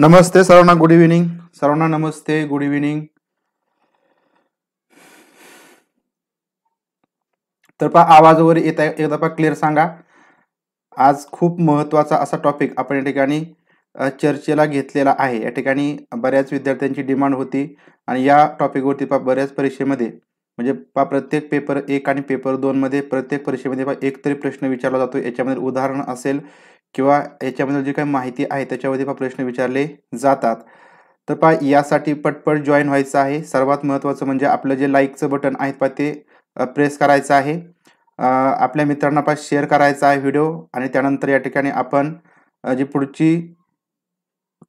नमस्ते सर्वांना good evening सर्वांना नमस्ते good evening तर पहा आवाज वगैरे येत आहे एकदा पहा क्लिअर सांगा आज खूप महत्त्वाचा असा टॉपिक आपण या ठिकाणी चर्चेला घेतलेला आहे या ठिकाणी बऱ्याच विद्यार्थ्यांची डिमांड होती आणि या टॉपिकवरती पहा बऱ्याच परीक्षेमध्ये म्हणजे पा प्रत्येक पेपर एक आणि पेपर दोनमध्ये प्रत्येक परीक्षेमध्ये पा एक तरी प्रश्न विचारला जातो याच्यामध्ये उदाहरण असेल किंवा याच्याबद्दल जी काही माहिती आहे त्याच्यावरती पण प्रश्न विचारले जातात तर पहा यासाठी पटपट जॉईन व्हायचं आहे सर्वात महत्त्वाचं म्हणजे आपलं जे लाईकचं बटन आहे पहा ते प्रेस करायचं आहे आपल्या मित्रांना पहा शेअर करायचा आहे व्हिडिओ आणि त्यानंतर या ठिकाणी आपण जी पुढची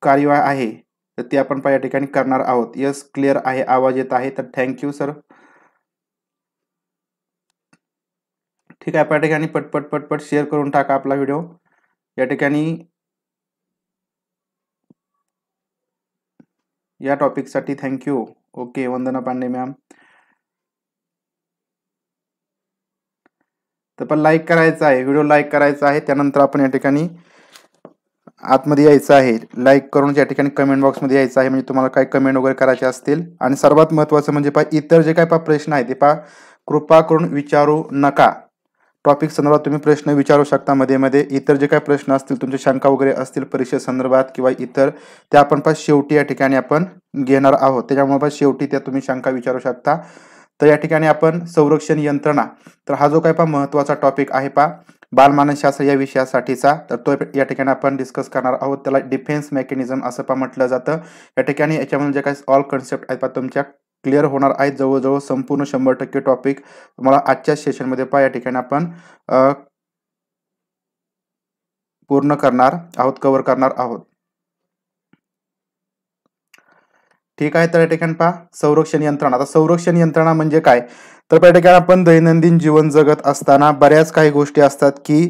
कार्यवाही आहे तर ती आपण पहा या ठिकाणी करणार आहोत यस क्लिअर आहे आवाज येत आहे तर थँक्यू सर ठीक आहे या ठिकाणी पटपट पटपट शेअर करून टाका आपला व्हिडिओ या ठिकाणी या टॉपिकसाठी thank you okay Vandana Pande ma'am तर पण लाईक करायचं आहे व्हिडिओ लाईक करायचा आहे त्यानंतर आपण या ठिकाणी आतमध्ये यायचं आहे लाईक करून या ठिकाणी कमेंट बॉक्समध्ये यायचं आहे म्हणजे तुम्हाला काय कमेंट वगैरे करायचे असतील आणि सर्वात महत्त्वाचं म्हणजे पहा इतर जे काही पहा प्रश्न आहे ते पहा कृपा करून विचारू नका टॉपिक संदर्भात तुम्ही प्रश्न विचारू शकता मध्ये मध्ये इतर जे काही प्रश्न असतील तुमच्या शंका वगैरे असतील परीक्षेसंदर्भात किंवा इतर त्या आपण पास शेवटी या ठिकाणी आपण घेणार आहोत त्याच्यामुळे पण शेवटी त्या तुम्ही शंका विचारू शकता तर या ठिकाणी आपण संरक्षण यंत्रणा तर हा जो काही पहा महत्त्वाचा टॉपिक आहे पहा बालमानसशास्त्र या विषयासाठीचा तर तो या ठिकाणी आपण डिस्कस करणार आहोत त्याला डिफेन्स मेकॅनिझम असं पहा म्हटलं जातं या ठिकाणी याच्यामध्ये जे काही ऑल कन्सेप्ट आहेत पा तुमच्या क्लिअर होणार आहेत जवळजवळ संपूर्ण शंभर टक्के टॉपिक तुम्हाला आजच्या सेशनमध्ये पहा या ठिकाणी आपण पूर्ण करणार आहोत कव्हर करणार आहोत ठीक आहे तर या ठिकाणी पहा संरक्षण यंत्रणा आता संरक्षण यंत्रणा म्हणजे काय तर या ठिकाणी आपण दैनंदिन जीवन जगत असताना बऱ्याच काही गोष्टी असतात की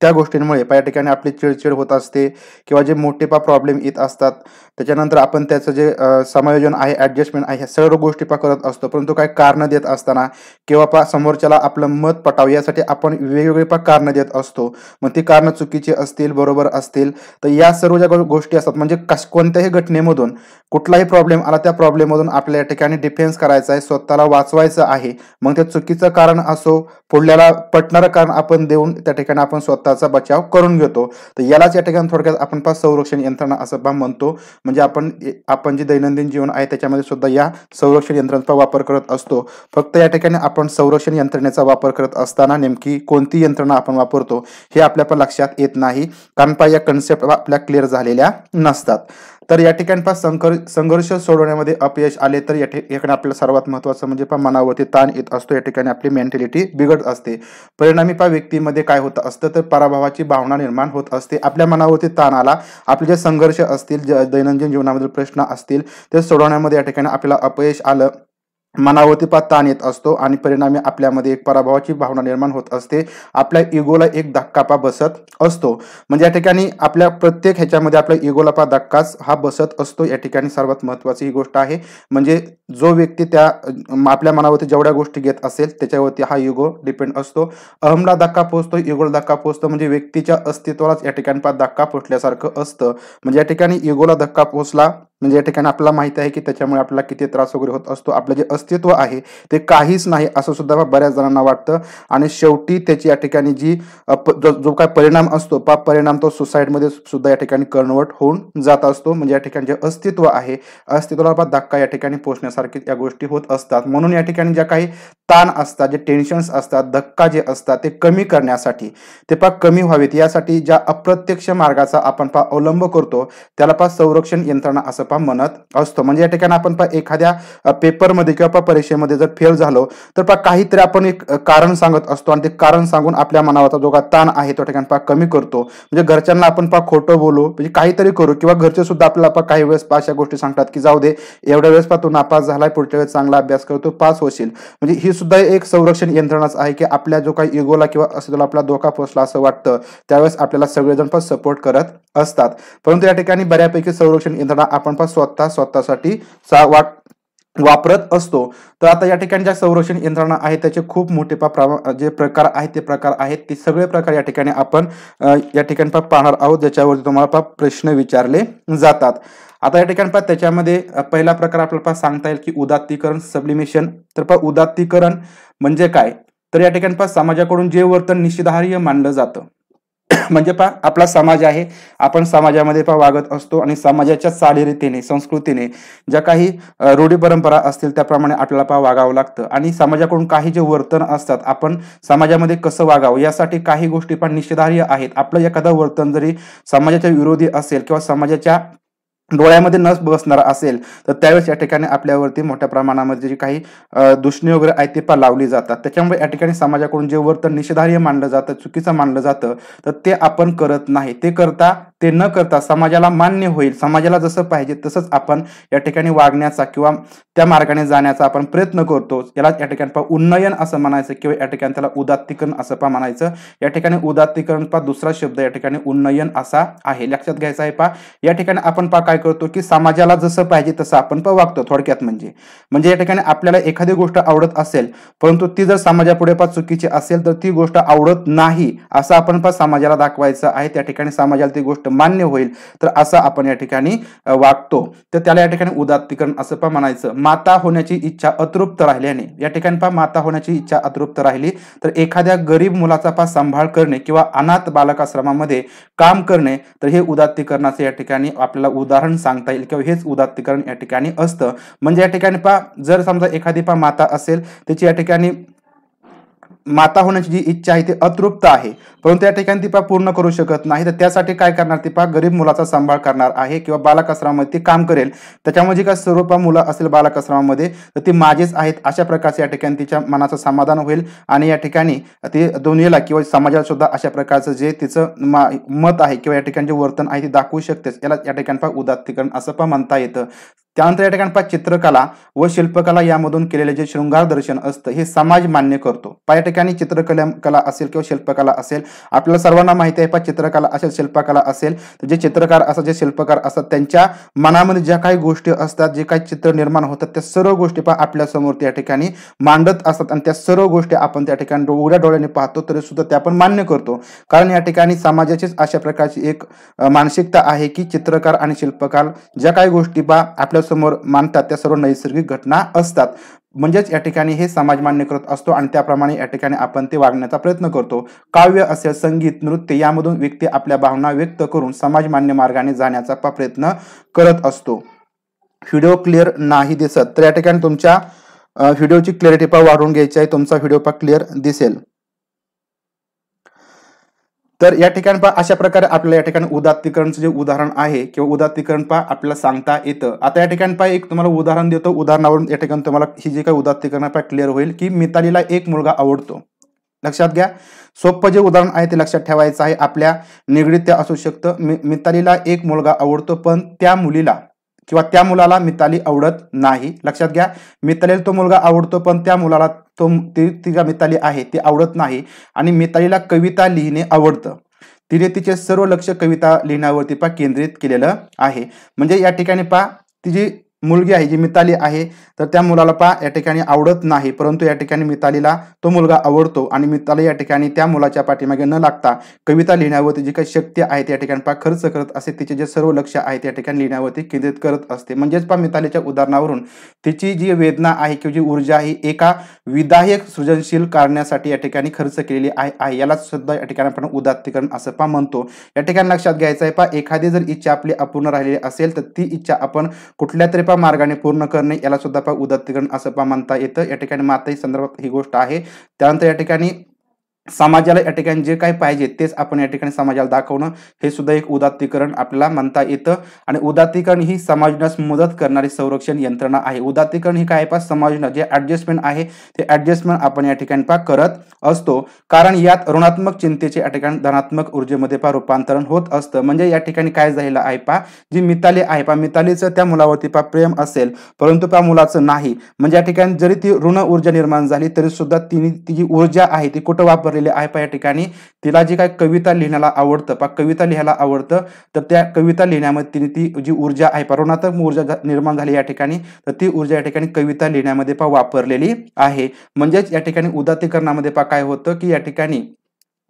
त्या गोष्टींमुळे या ठिकाणी आपली चिडचिड होत असते किंवा जे मोठे पा प्रॉब्लेम येत असतात त्याच्यानंतर आपण त्याचं जे समायोजन आहे ॲडजस्टमेंट आहे ह्या सर्व गोष्टी पा करत असतो परंतु काही कारणं देत असताना किंवा पा समोरच्याला आपलं मत पटावं यासाठी आपण वेगवेगळी पा कारणं देत असतो मग ती कारणं चुकीची असतील बरोबर असतील तर या सर्व ज्या गोष्टी असतात म्हणजे कस कोणत्याही घटनेमधून कुठलाही प्रॉब्लेम आला त्या प्रॉब्लेममधून आपल्या या ठिकाणी डिफेन्स करायचा आहे स्वतःला वाचवायचं आहे मग ते चुकीचं कारण असो पुढल्याला पटणारं कारण आपण देऊन त्या ठिकाणी आपण स्वतः स्वतःचा बचाव करून घेतो तर यालाच या ठिकाणी थोडक्यात आपण पहा संरक्षण यंत्रणा असं पहा म्हणतो म्हणजे आपण आपण जे दैनंदिन जीवन आहे त्याच्यामध्ये सुद्धा या संरक्षण यंत्रणेचा वापर करत असतो फक्त या ठिकाणी आपण संरक्षण यंत्रणेचा वापर करत असताना नेमकी कोणती यंत्रणा आपण वापरतो हे आपल्या पण लक्षात येत नाही कारण पहा या कन्सेप्ट आपल्या क्लिअर झालेल्या नसतात तर या ठिकाणी पहा संघर्ष सोडवण्यामध्ये अपयश आले तर या ठिकाणी आपल्याला सर्वात महत्वाचं म्हणजे पहा मनावरती ताण येत असतो या ठिकाणी आपली मेंटॅलिटी बिघडत असते परिणामी पहा व्यक्तीमध्ये काय होत असतं तर पराभवाची भावना निर्माण होत असते आपल्या मनावरती ताण आला आपले जे संघर्ष असतील दैनंदिन जीवनामधील प्रश्न असतील ते सोडवण्यामध्ये या ठिकाणी आपल्याला अपयश आलं मनावरती पा ताण येत असतो आणि परिणामी आपल्यामध्ये एक पराभवाची भावना निर्माण होत असते आपल्या इगोला एक धक्कापा बसत असतो म्हणजे या ठिकाणी आपल्या प्रत्येक ह्याच्यामध्ये आपल्या इगोला पा धक्काच हा बसत असतो या ठिकाणी सर्वात महत्त्वाची ही गोष्ट आहे म्हणजे जो व्यक्ती त्या आपल्या मनावरती जेवढ्या गोष्टी घेत असेल त्याच्यावरती हा इगो डिपेंड असतो अहमला धक्का पोचतो इगोला धक्का पोचतो म्हणजे व्यक्तीच्या अस्तित्वालाच या ठिकाणी पा धक्का पोचल्यासारखं असतं म्हणजे या ठिकाणी इगोला धक्का पोचला म्हणजे या ठिकाणी आपल्याला माहिती आहे की त्याच्यामुळे आपल्याला किती त्रास वगैरे होत असतो आपलं जे अस्तित्व आहे ते काहीच नाही असं सुद्धा बऱ्याच जणांना वाटतं आणि शेवटी त्याची या ठिकाणी जी जो काय परिणाम असतो पा परिणाम तो सुसाईडमध्ये सुद्धा या ठिकाणी कन्वर्ट होऊन जात असतो म्हणजे या ठिकाणी जे अस्तित्व आहे अस्तित्वाला धक्का या ठिकाणी पोचण्यासारखे या गोष्टी होत असतात म्हणून या ठिकाणी ज्या काही ताण असतात जे टेन्शन्स असतात धक्का जे असतात ते कमी करण्यासाठी ते पा कमी व्हावेत यासाठी ज्या अप्रत्यक्ष मार्गाचा आपण पा अवलंब करतो त्याला पा संरक्षण यंत्रणा असं म्हणत असतो म्हणजे या ठिकाणी आपण एखाद्या पेपरमध्ये किंवा परीक्षेमध्ये जर फेल झालो तर काहीतरी आपण एक कारण सांगत असतो आणि ते कारण सांगून आपल्या मनावरचा जो का ताण आहे तो ठिकाणी पहा कमी करतो म्हणजे घरच्यांना आपण पहा खोटं बोलू म्हणजे काहीतरी करू किंवा घरचे सुद्धा आपल्याला काही वेळेस पा अशा गोष्टी सांगतात की जाऊ दे एवढ्या वेळेस पहा तू नापास झालाय पुढच्या वेळेस चांगला अभ्यास करतो पास होशील म्हणजे ही सुद्धा एक संरक्षण यंत्रणाच आहे की आपल्या जो काही इगोला किंवा असं आपला धोका पोचला असं वाटतं त्यावेळेस आपल्याला सगळेजण पण सपोर्ट करत असतात परंतु या ठिकाणी बऱ्यापैकी संरक्षण यंत्रणा आपण पण स्वतः स्वतःसाठी वापरत असतो तर आता या ठिकाणी ज्या संरक्षण यंत्रणा आहेत त्याचे खूप मोठे जे प्रकार आहेत ते प्रकार आहेत ते सगळे प्रकार या ठिकाणी आपण या ठिकाणी पाहणार आहोत ज्याच्यावरती तुम्हाला प्रश्न विचारले जातात आता या ठिकाणी पा त्याच्यामध्ये पहिला प्रकार आपल्याला पा सांगता येईल की उदात्तीकरण सबलिमेशन तर पण उदात्तीकरण म्हणजे काय तर या ठिकाणी पा समाजाकडून जे वर्तन निषेधार्ह मानलं जातं म्हणजे पहा आपला समाज आहे आपण समाजामध्ये पहा वागत असतो आणि समाजाच्या चालीरीतीने संस्कृतीने ज्या काही रूढी परंपरा असतील त्याप्रमाणे आपल्याला पहा वागावं लागतं आणि समाजाकडून काही जे वर्तन असतात आपण समाजामध्ये कसं वागावं यासाठी काही गोष्टी पण निषेधार्ह आहेत आपलं एखादं वर्तन जरी समाजाच्या विरोधी असेल किंवा समाजाच्या डोळ्यामध्ये नस बसणार असेल तर त्यावेळेस या ठिकाणी आपल्यावरती मोठ्या प्रमाणामध्ये जे काही दुष्णी वगैरे आहे ते पा लावली जातात त्याच्यामुळे या ठिकाणी समाजाकडून जे वर्तन निषेधार्ह मानलं जातं चुकीचं मानलं जातं तर ते आपण करत नाही ते करता ते न करता समाजाला मान्य होईल समाजाला जसं पाहिजे तसंच आपण या ठिकाणी वागण्याचा किंवा त्या मार्गाने जाण्याचा आपण प्रयत्न करतो याला या ठिकाणी पा उन्नयन असं म्हणायचं किंवा या ठिकाणी त्याला उदात्तीकरण असं पा म्हणायचं या ठिकाणी उदात्तीकरण पा दुसरा शब्द या ठिकाणी उन्नयन असा आहे लक्षात घ्यायचा आहे पा या ठिकाणी आपण पा काय करतो की समाजाला जसं पाहिजे तसं आपण वागतो थोडक्यात म्हणजे म्हणजे या ठिकाणी आपल्याला एखादी गोष्ट आवडत असेल परंतु ती जर समाजापुढे पा चुकीची असेल तर ती गोष्ट आवडत नाही असं आपण पण समाजाला दाखवायचं आहे त्या ठिकाणी समाजाला ती गोष्ट मान्य होईल तर असं आपण या ठिकाणी वागतो तर त्याला या ठिकाणी उदात्तीकरण असं पण म्हणायचं माता होण्याची इच्छा अतृप्त राहिल्याने या ठिकाणी पा माता होण्याची इच्छा अतृप्त राहिली तर एखाद्या गरीब मुलाचा पा सांभाळ करणे किंवा अनाथ बालकाश्रमामध्ये काम करणे तर हे उदात्तीकरणाचं या ठिकाणी आपल्याला उदाहरण उदाहरण सांगता येईल किंवा हेच उदात्तीकरण या ठिकाणी असतं म्हणजे या ठिकाणी पा जर समजा एखादी पा माता असेल त्याची या ठिकाणी माता होण्याची जी इच्छा आहे ती अतृप्त आहे परंतु या ठिकाणी ती पा पूर्ण करू शकत नाही तर त्यासाठी काय करणार ती पा गरीब मुलाचा सांभाळ करणार आहे किंवा बालकाश्रमामध्ये ती काम करेल त्याच्यामध्ये जी काय स्वरूप मुलं असेल बालकाश्रमामध्ये तर ती माझेच आहेत अशा प्रकारचे या ठिकाणी तिच्या मनाचं समाधान होईल आणि या ठिकाणी ती दोन्हीला किंवा समाजाला सुद्धा अशा प्रकारचं जे तिचं मा मत आहे किंवा या ठिकाणी जे वर्तन आहे ते दाखवू शकतेच याला या ठिकाणी पा उदात्तीकरण असं पण म्हणता येतं त्यानंतर या ठिकाणी पहा चित्रकला व शिल्पकला यामधून केलेले जे शृंगार दर्शन असतं हे समाज मान्य करतो पहा या ठिकाणी चित्रकला कला असेल किंवा शिल्पकला असेल आपल्याला सर्वांना माहिती आहे पहा चित्रकला असेल शिल्पकला असेल तर जे चित्रकार असतात जे शिल्पकार असतात त्यांच्या मनामध्ये ज्या काही गोष्टी असतात जे काही चित्र निर्माण होतात त्या सर्व गोष्टी पहा आपल्यासमोर त्या ठिकाणी मांडत असतात आणि त्या सर्व गोष्टी आपण त्या ठिकाणी डोळ्या डोळ्याने पाहतो तरी सुद्धा त्या आपण मान्य करतो कारण या ठिकाणी समाजाचीच अशा प्रकारची एक मानसिकता आहे की चित्रकार आणि शिल्पकार ज्या काही गोष्टी पहा आपल्या डोळ्यासमोर मानतात त्या सर्व नैसर्गिक घटना असतात म्हणजेच या ठिकाणी हे समाज मान्य करत असतो आणि त्याप्रमाणे या ठिकाणी आपण ते वागण्याचा प्रयत्न करतो काव्य असेल संगीत नृत्य यामधून व्यक्ती आपल्या भावना व्यक्त करून समाजमान्य मार्गाने जाण्याचा प्रयत्न करत असतो व्हिडिओ क्लिअर नाही दिसत तर या ठिकाणी तुमच्या व्हिडिओची क्लॅरिटी पण वाढवून घ्यायची आहे तुमचा व्हिडिओ पा क्लिअर दिसेल तर या ठिकाणी पहा अशा प्रकारे आपल्याला या ठिकाणी उदात्तीकरणचं जे उदाहरण आहे किंवा उदात्तीकरण पहा आपल्याला सांगता येतं आता या ठिकाणी पहा एक तुम्हाला उदाहरण देतो उदाहरणावरून या ठिकाणी तुम्हाला ही जी काही उदात्तीकरण पहा क्लिअर होईल की मितालीला एक मुलगा आवडतो लक्षात घ्या सोपं जे उदाहरण आहे ते लक्षात ठेवायचं आहे आपल्या निगडीत ते असू शकतं मितालीला एक मुलगा आवडतो पण त्या मुलीला किंवा त्या मुलाला मिताली आवडत नाही लक्षात घ्या मितालीला तो मुलगा आवडतो पण त्या मुलाला तो ती तिला मिताली आहे ती आवडत नाही आणि मितालीला कविता लिहिणे आवडतं तिने तिचे सर्व लक्ष कविता लिहिण्यावरती पा केंद्रित केलेलं आहे म्हणजे या ठिकाणी पा तिची मुलगी आहे जी मिताली आहे तर त्या मुलाला पा या ठिकाणी आवडत नाही परंतु या ठिकाणी मितालीला तो मुलगा आवडतो आणि मिताली या ठिकाणी त्या मुलाच्या पाठीमागे न लागता कविता लिहिण्यावरती जी काही शक्ती आहे त्या ठिकाणी पहा खर्च करत असते तिचे जे सर्व लक्ष आहे त्या ठिकाणी लिहिण्यावरती केंद्रित करत असते म्हणजेच पहा मितालीच्या उदाहरणावरून तिची जी वेदना आहे किंवा जी ऊर्जा ही एका विधायक सृजनशील कारण्यासाठी या ठिकाणी खर्च केलेली आहे याला सुद्धा या ठिकाणी आपण उदात्तीकरण असं पा म्हणतो या ठिकाणी लक्षात घ्यायचं आहे पहा एखादी जर इच्छा आपली अपूर्ण राहिलेली असेल तर ती इच्छा आपण कुठल्या तरी मार्गाने पूर्ण करणे याला सुद्धा उदात्तीकरण असं पा म्हणता येतं या ठिकाणी माता संदर्भात ही गोष्ट आहे त्यानंतर या ठिकाणी समाजाला या ठिकाणी जे काही पाहिजे तेच आपण या ठिकाणी समाजाला दाखवणं हे सुद्धा एक उदात्तीकरण आपल्याला म्हणता येतं आणि उदात्तीकरण ही समाजनास मदत करणारी संरक्षण यंत्रणा आहे उदात्तीकरण ही काय पा समाज जे ऍडजस्टमेंट आहे ते ऍडजस्टमेंट आपण या ठिकाणी पा करत असतो कारण यात ऋणात्मक चिंतेचे या ठिकाणी धनात्मक ऊर्जेमध्ये पा रूपांतरण होत असतं म्हणजे या ठिकाणी काय झालेलं आहे पा जी मिताली आहे पा मितालीचं त्या मुलावरती पा प्रेम असेल परंतु पा मुलाचं नाही म्हणजे या ठिकाणी जरी ती ऋण ऊर्जा निर्माण झाली तरी सुद्धा तिने ती जी ऊर्जा आहे ती कुठं वापर आहे या ठिकाणी तिला जी काय कविता लिहिण्याला आवडतं पा कविता लिहायला आवडतं तर त्या कविता लिहिण्यामध्ये तिने ती जी ऊर्जा आहे परोणात्मक ऊर्जा निर्माण झाली या ठिकाणी तर ती ऊर्जा या ठिकाणी कविता लिहिण्यामध्ये पा वापरलेली आहे म्हणजेच या ठिकाणी उदातीकरणामध्ये पा काय होतं की या ठिकाणी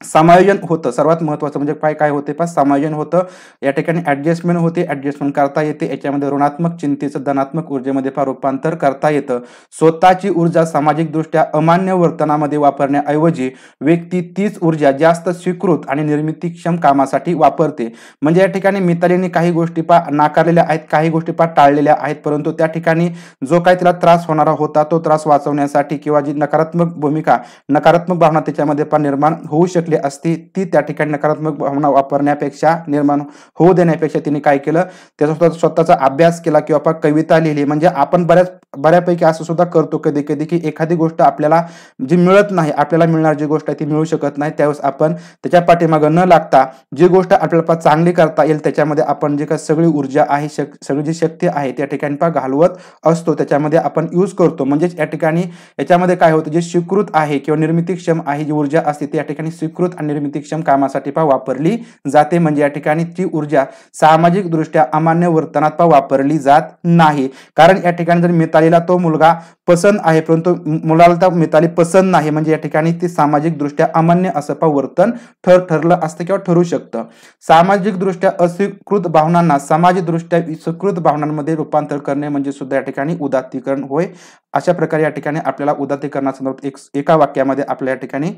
समायोजन होतं सर्वात महत्त्वाचं म्हणजे काय काय होते पहा समायोजन होतं या ठिकाणी ॲडजस्टमेंट होते ॲडजस्टमेंट करता येते याच्यामध्ये ऋणात्मक चिंतेचं धनात्मक ऊर्जेमध्ये फार रूपांतर करता येतं स्वतःची ऊर्जा सामाजिकदृष्ट्या अमान्य वर्तनामध्ये वापरण्याऐवजी व्यक्ती तीच ऊर्जा जास्त स्वीकृत आणि निर्मितीक्षम कामासाठी वापरते म्हणजे या ठिकाणी मितालीने काही गोष्टी पा नाकारलेल्या आहेत काही गोष्टी पा टाळलेल्या आहेत परंतु त्या ठिकाणी जो काही तिला त्रास होणारा होता तो त्रास वाचवण्यासाठी किंवा जी नकारात्मक भूमिका नकारात्मक भावना त्याच्यामध्ये पा निर्माण होऊ शकते शकली असती ती त्या ठिकाणी नकारात्मक भावना वापरण्यापेक्षा निर्माण होऊ देण्यापेक्षा तिने काय केलं त्याचा स्वतःचा अभ्यास केला किंवा आपण कविता लिहिली म्हणजे आपण बऱ्याच बऱ्यापैकी असं सुद्धा करतो कधी कधी की एखादी गोष्ट आपल्याला जी मिळत नाही आपल्याला मिळणार जी गोष्ट आहे ती मिळू शकत नाही त्यावेळेस आपण त्याच्या पाठीमागं न लागता जी गोष्ट आपल्याला चांगली करता येईल त्याच्यामध्ये आपण जी काय सगळी ऊर्जा आहे सगळी जी शक्ती आहे त्या ठिकाणी पा घालवत असतो त्याच्यामध्ये आपण यूज करतो म्हणजेच या ठिकाणी याच्यामध्ये काय होतं जे स्वीकृत आहे किंवा निर्मितीक्षम आहे जी ऊर्जा असते ती या ठिकाणी स्वीकृत अधिकृत आणि निर्मितीक्षम कामासाठी पा वापरली जाते म्हणजे या ठिकाणी ती ऊर्जा सामाजिक दृष्ट्या अमान्य वर्तनात पा वापरली जात नाही कारण या ठिकाणी जर मितालीला तो मुलगा पसंत आहे परंतु मुलाला तर मिताली पसंत नाही म्हणजे या ठिकाणी सामाजिक दृष्ट्या अमान्य असं पा वर्तन ठर ठरलं असतं किंवा ठरू शकतं दृष्ट्या अस्वीकृत भावनांना सामाजिक दृष्ट्या स्वीकृत भावनांमध्ये रूपांतर करणे म्हणजे सुद्धा या ठिकाणी उदात्तीकरण होय अशा प्रकारे या ठिकाणी आपल्याला उदात्तीकरणासंदर्भात एक एका वाक्यामध्ये आपल्या या ठिकाणी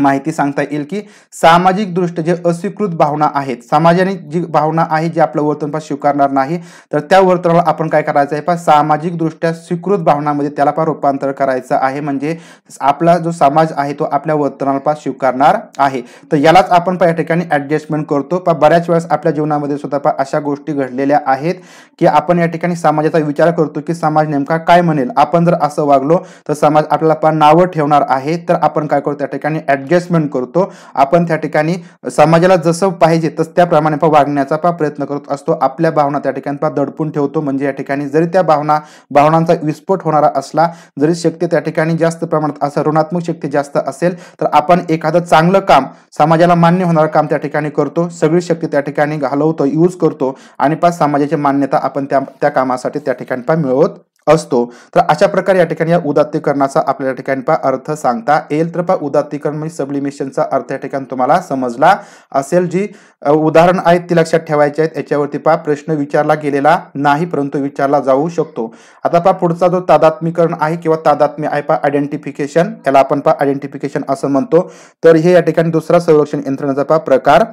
माहिती सांगता येईल की सामाजिकदृष्ट्या जे अस्वीकृत भावना आहेत समाजाने जी भावना आहे जी आपलं वर्तनपा स्वीकारणार नाही तर त्या वर्तनाला आपण काय करायचं आहे पण सामाजिकदृष्ट्या स्वीकृत भावनामध्ये त्याला पण रूपांतर करायचं आहे म्हणजे आपला जो समाज आहे तो आपल्या वर्तनाला स्वीकारणार आहे तर यालाच आपण या ठिकाणी ऍडजस्टमेंट करतो पण बऱ्याच वेळेस आपल्या जीवनामध्ये सुद्धा पण अशा गोष्टी घडलेल्या आहेत की आपण या ठिकाणी समाजाचा विचार करतो की समाज नेमका काय म्हणेल आपण जर असं वागलो तर समाज आपल्याला पण नावं ठेवणार आहे तर आपण काय करतो त्या ठिकाणी ऍड ॲडजस्टमेंट करतो आपण त्या ठिकाणी समाजाला जसं पाहिजे तसं त्याप्रमाणे पा वागण्याचा पा प्रयत्न करत असतो आपल्या भावना त्या ठिकाणी पा दडपून ठेवतो म्हणजे या ठिकाणी जरी त्या भावना भावनांचा विस्फोट होणारा असला जरी शक्ती त्या ठिकाणी जास्त प्रमाणात असं ऋणात्मक शक्ती जास्त असेल तर आपण एखादं चांगलं काम समाजाला मान्य होणारं काम त्या ठिकाणी करतो सगळी शक्ती त्या ठिकाणी घालवतो यूज करतो आणि पा समाजाची मान्यता आपण त्या त्या कामासाठी त्या ठिकाणी पा मिळवत असतो तर अशा प्रकारे या ठिकाणी या उदात्तीकरणाचा आपल्या ठिकाणी पहा अर्थ सांगता येईल तर पहा उदात्तीकरण म्हणजे सबलिमेशनचा अर्थ या ठिकाणी तुम्हाला समजला असेल जी उदाहरण आहेत ती लक्षात ठेवायची आहेत याच्यावरती पहा प्रश्न विचारला गेलेला नाही परंतु विचारला जाऊ शकतो आता पहा पुढचा जो तादात्मीकरण आहे किंवा तादात्म्य आहे पहा आयडेंटिफिकेशन याला आपण पहा आयडेंटिफिकेशन असं म्हणतो तर हे या ठिकाणी दुसरा संरक्षण यंत्रणेचा पा प्रकार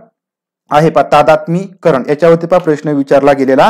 आहे पा तादात्मीकरण याच्यावरती पहा प्रश्न विचारला गेलेला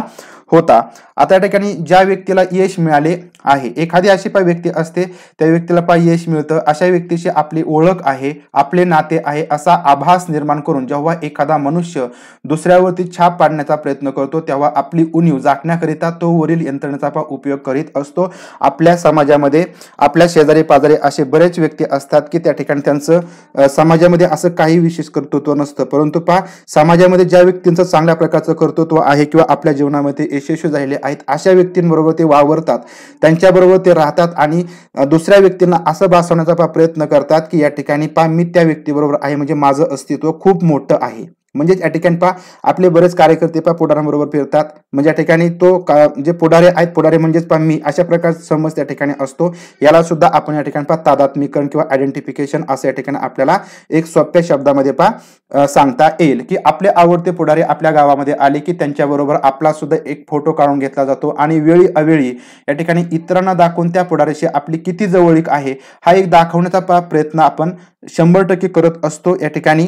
होता आता या ठिकाणी ज्या व्यक्तीला यश मिळाले आहे एखादी अशी पाय व्यक्ती असते त्या व्यक्तीला पाय यश मिळतं अशा व्यक्तीशी आपली ओळख आहे आपले नाते आहे असा आभास निर्माण करून जेव्हा एखादा मनुष्य दुसऱ्यावरती छाप पाडण्याचा प्रयत्न करतो तेव्हा आपली उणीव जाखण्याकरिता तो वरील यंत्रणेचा उपयोग करीत असतो आपल्या समाजामध्ये आपल्या शेजारी पाजारी असे बरेच व्यक्ती असतात की त्या ठिकाणी त्यांचं समाजामध्ये असं काही विशेष कर्तृत्व नसतं परंतु पहा समाजामध्ये ज्या व्यक्तींचं चांगल्या प्रकारचं कर्तृत्व आहे किंवा आपल्या जीवनामध्ये यशस्वी झालेले आहेत अशा व्यक्तींबरोबर ते वावरतात त्यांच्याबरोबर ते राहतात आणि दुसऱ्या व्यक्तींना असं भासवण्याचा प्रयत्न करतात की या ठिकाणी पा मी त्या व्यक्तीबरोबर आहे म्हणजे माझं अस्तित्व खूप मोठं आहे म्हणजेच या ठिकाणी पहा आपले बरेच कार्यकर्ते पहा पुढाऱ्यांबरोबर फिरतात म्हणजे या ठिकाणी तो का जे पुढारे आहेत पुढारे म्हणजेच पहा मी अशा प्रकारचा समज त्या ठिकाणी असतो याला सुद्धा आपण या ठिकाणी पहा तादात्मीकरण किंवा आयडेंटिफिकेशन असं या ठिकाणी आपल्याला एक सोप्या शब्दामध्ये पहा सांगता येईल की आपले आवडते पुढारे आपल्या गावामध्ये आले की त्यांच्याबरोबर आपला सुद्धा एक फोटो काढून घेतला जातो आणि वेळी अवेळी या ठिकाणी इतरांना दाखवून त्या पुढाऱ्याशी आपली किती जवळीक आहे हा एक दाखवण्याचा प्रयत्न आपण शंभर टक्के करत असतो या ठिकाणी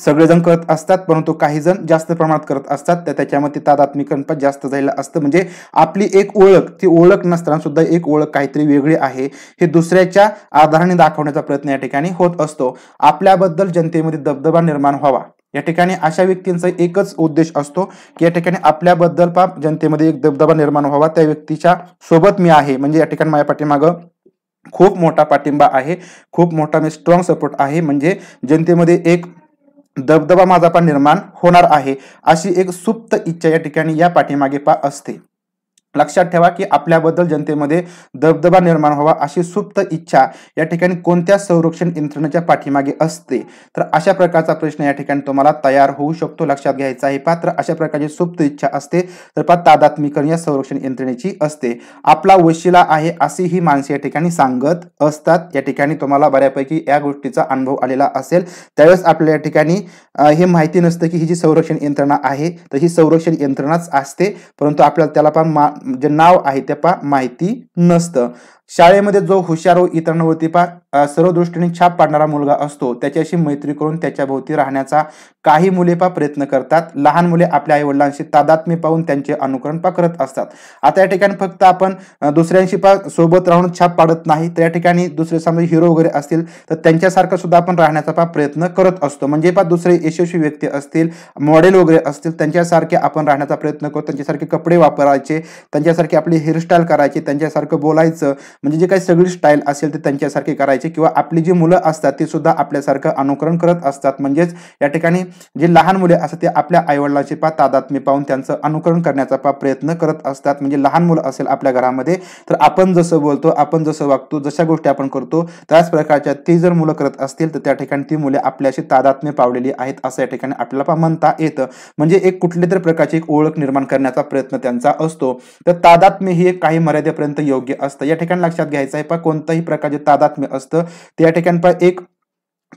सगळेजण करत असतात परंतु काही जण जास्त प्रमाणात करत असतात तर त्याच्यामध्ये पण जास्त झालेलं असतं म्हणजे आपली एक ओळख ती ओळख नसताना सुद्धा एक ओळख काहीतरी वेगळी आहे हे दुसऱ्याच्या आधाराने दाखवण्याचा प्रयत्न या ठिकाणी होत असतो आपल्याबद्दल जनतेमध्ये दबदबा निर्माण व्हावा या ठिकाणी अशा व्यक्तींचा एकच उद्देश असतो की या ठिकाणी आपल्याबद्दल पा जनतेमध्ये एक दबदबा निर्माण व्हावा त्या व्यक्तीच्या सोबत मी आहे म्हणजे या ठिकाणी माझ्या पाठीमागं खूप मोठा पाठिंबा आहे खूप मोठा मी स्ट्रॉंग सपोर्ट आहे म्हणजे जनतेमध्ये एक दबदबा माझा पण निर्माण होणार आहे अशी एक सुप्त इच्छा या ठिकाणी या पाठीमागे पा असते लक्षात ठेवा की आपल्याबद्दल जनतेमध्ये दबदबा निर्माण व्हावा अशी सुप्त इच्छा या ठिकाणी कोणत्या संरक्षण यंत्रणेच्या पाठीमागे असते तर अशा प्रकारचा प्रश्न या ठिकाणी तुम्हाला तयार होऊ शकतो लक्षात घ्यायचा आहे पात्र अशा प्रकारची सुप्त इच्छा असते तर पा तादात्मीकरण या संरक्षण यंत्रणेची असते आपला वशिला आहे अशी ही माणसे या ठिकाणी सांगत असतात या ठिकाणी तुम्हाला बऱ्यापैकी या गोष्टीचा अनुभव आलेला असेल त्यावेळेस आपल्या या ठिकाणी हे माहिती नसतं की ही जी संरक्षण यंत्रणा आहे तर ही संरक्षण यंत्रणाच असते परंतु आपल्याला त्याला पण मा जे नाव आहे ते पा माहिती नसतं शाळेमध्ये जो हुशार व इतरांवरती पा सर्व दृष्टीने छाप पाडणारा मुलगा असतो त्याच्याशी मैत्री करून त्याच्याभोवती राहण्याचा काही मुले पा प्रयत्न करतात लहान मुले आपल्या आई वडिलांशी तादात्म्य पाहून त्यांचे अनुकरण पा करत असतात आता या ठिकाणी फक्त आपण दुसऱ्यांशी पा सोबत राहून छाप पाडत नाही तर या ठिकाणी दुसरे समजा हिरो वगैरे असतील तर त्यांच्यासारखं सुद्धा आपण राहण्याचा पा प्रयत्न करत असतो म्हणजे पा दुसरे यशस्वी व्यक्ती असतील मॉडेल वगैरे असतील त्यांच्यासारखे आपण राहण्याचा प्रयत्न करतो त्यांच्यासारखे कपडे वापरायचे त्यांच्यासारखे आपली हेअरस्टाईल करायची त्यांच्यासारखं बोलायचं म्हणजे जे काही सगळी स्टाईल असेल ते त्यांच्यासारखे करायची किंवा आपली जी मुलं असतात ते सुद्धा आपल्यासारखं अनुकरण करत असतात म्हणजेच या ठिकाणी जे लहान मुले असतात ते आपल्या आईवडिलांची पा तादात्म्य पाहून त्यांचं अनुकरण करण्याचा पा प्रयत्न करत असतात म्हणजे लहान मुलं असेल आपल्या घरामध्ये तर आपण जसं बोलतो आपण जसं वागतो जशा गोष्टी आपण करतो त्याच प्रकारच्या ती जर मुलं करत असतील तर त्या ठिकाणी ती मुले आपल्याशी तादात्म्य पावलेली आहेत असं या ठिकाणी आपल्याला पा म्हणता येतं म्हणजे एक कुठल्या तरी प्रकारची एक ओळख निर्माण करण्याचा प्रयत्न त्यांचा असतो तर तादात्म्य ही एक काही मर्यादेपर्यंत योग्य असतं या ठिकाणी लक्षात घ्यायचं आहे पहा कोणत्याही प्रकारचे तादात्म्य असतं ते या ठिकाणी पहा एक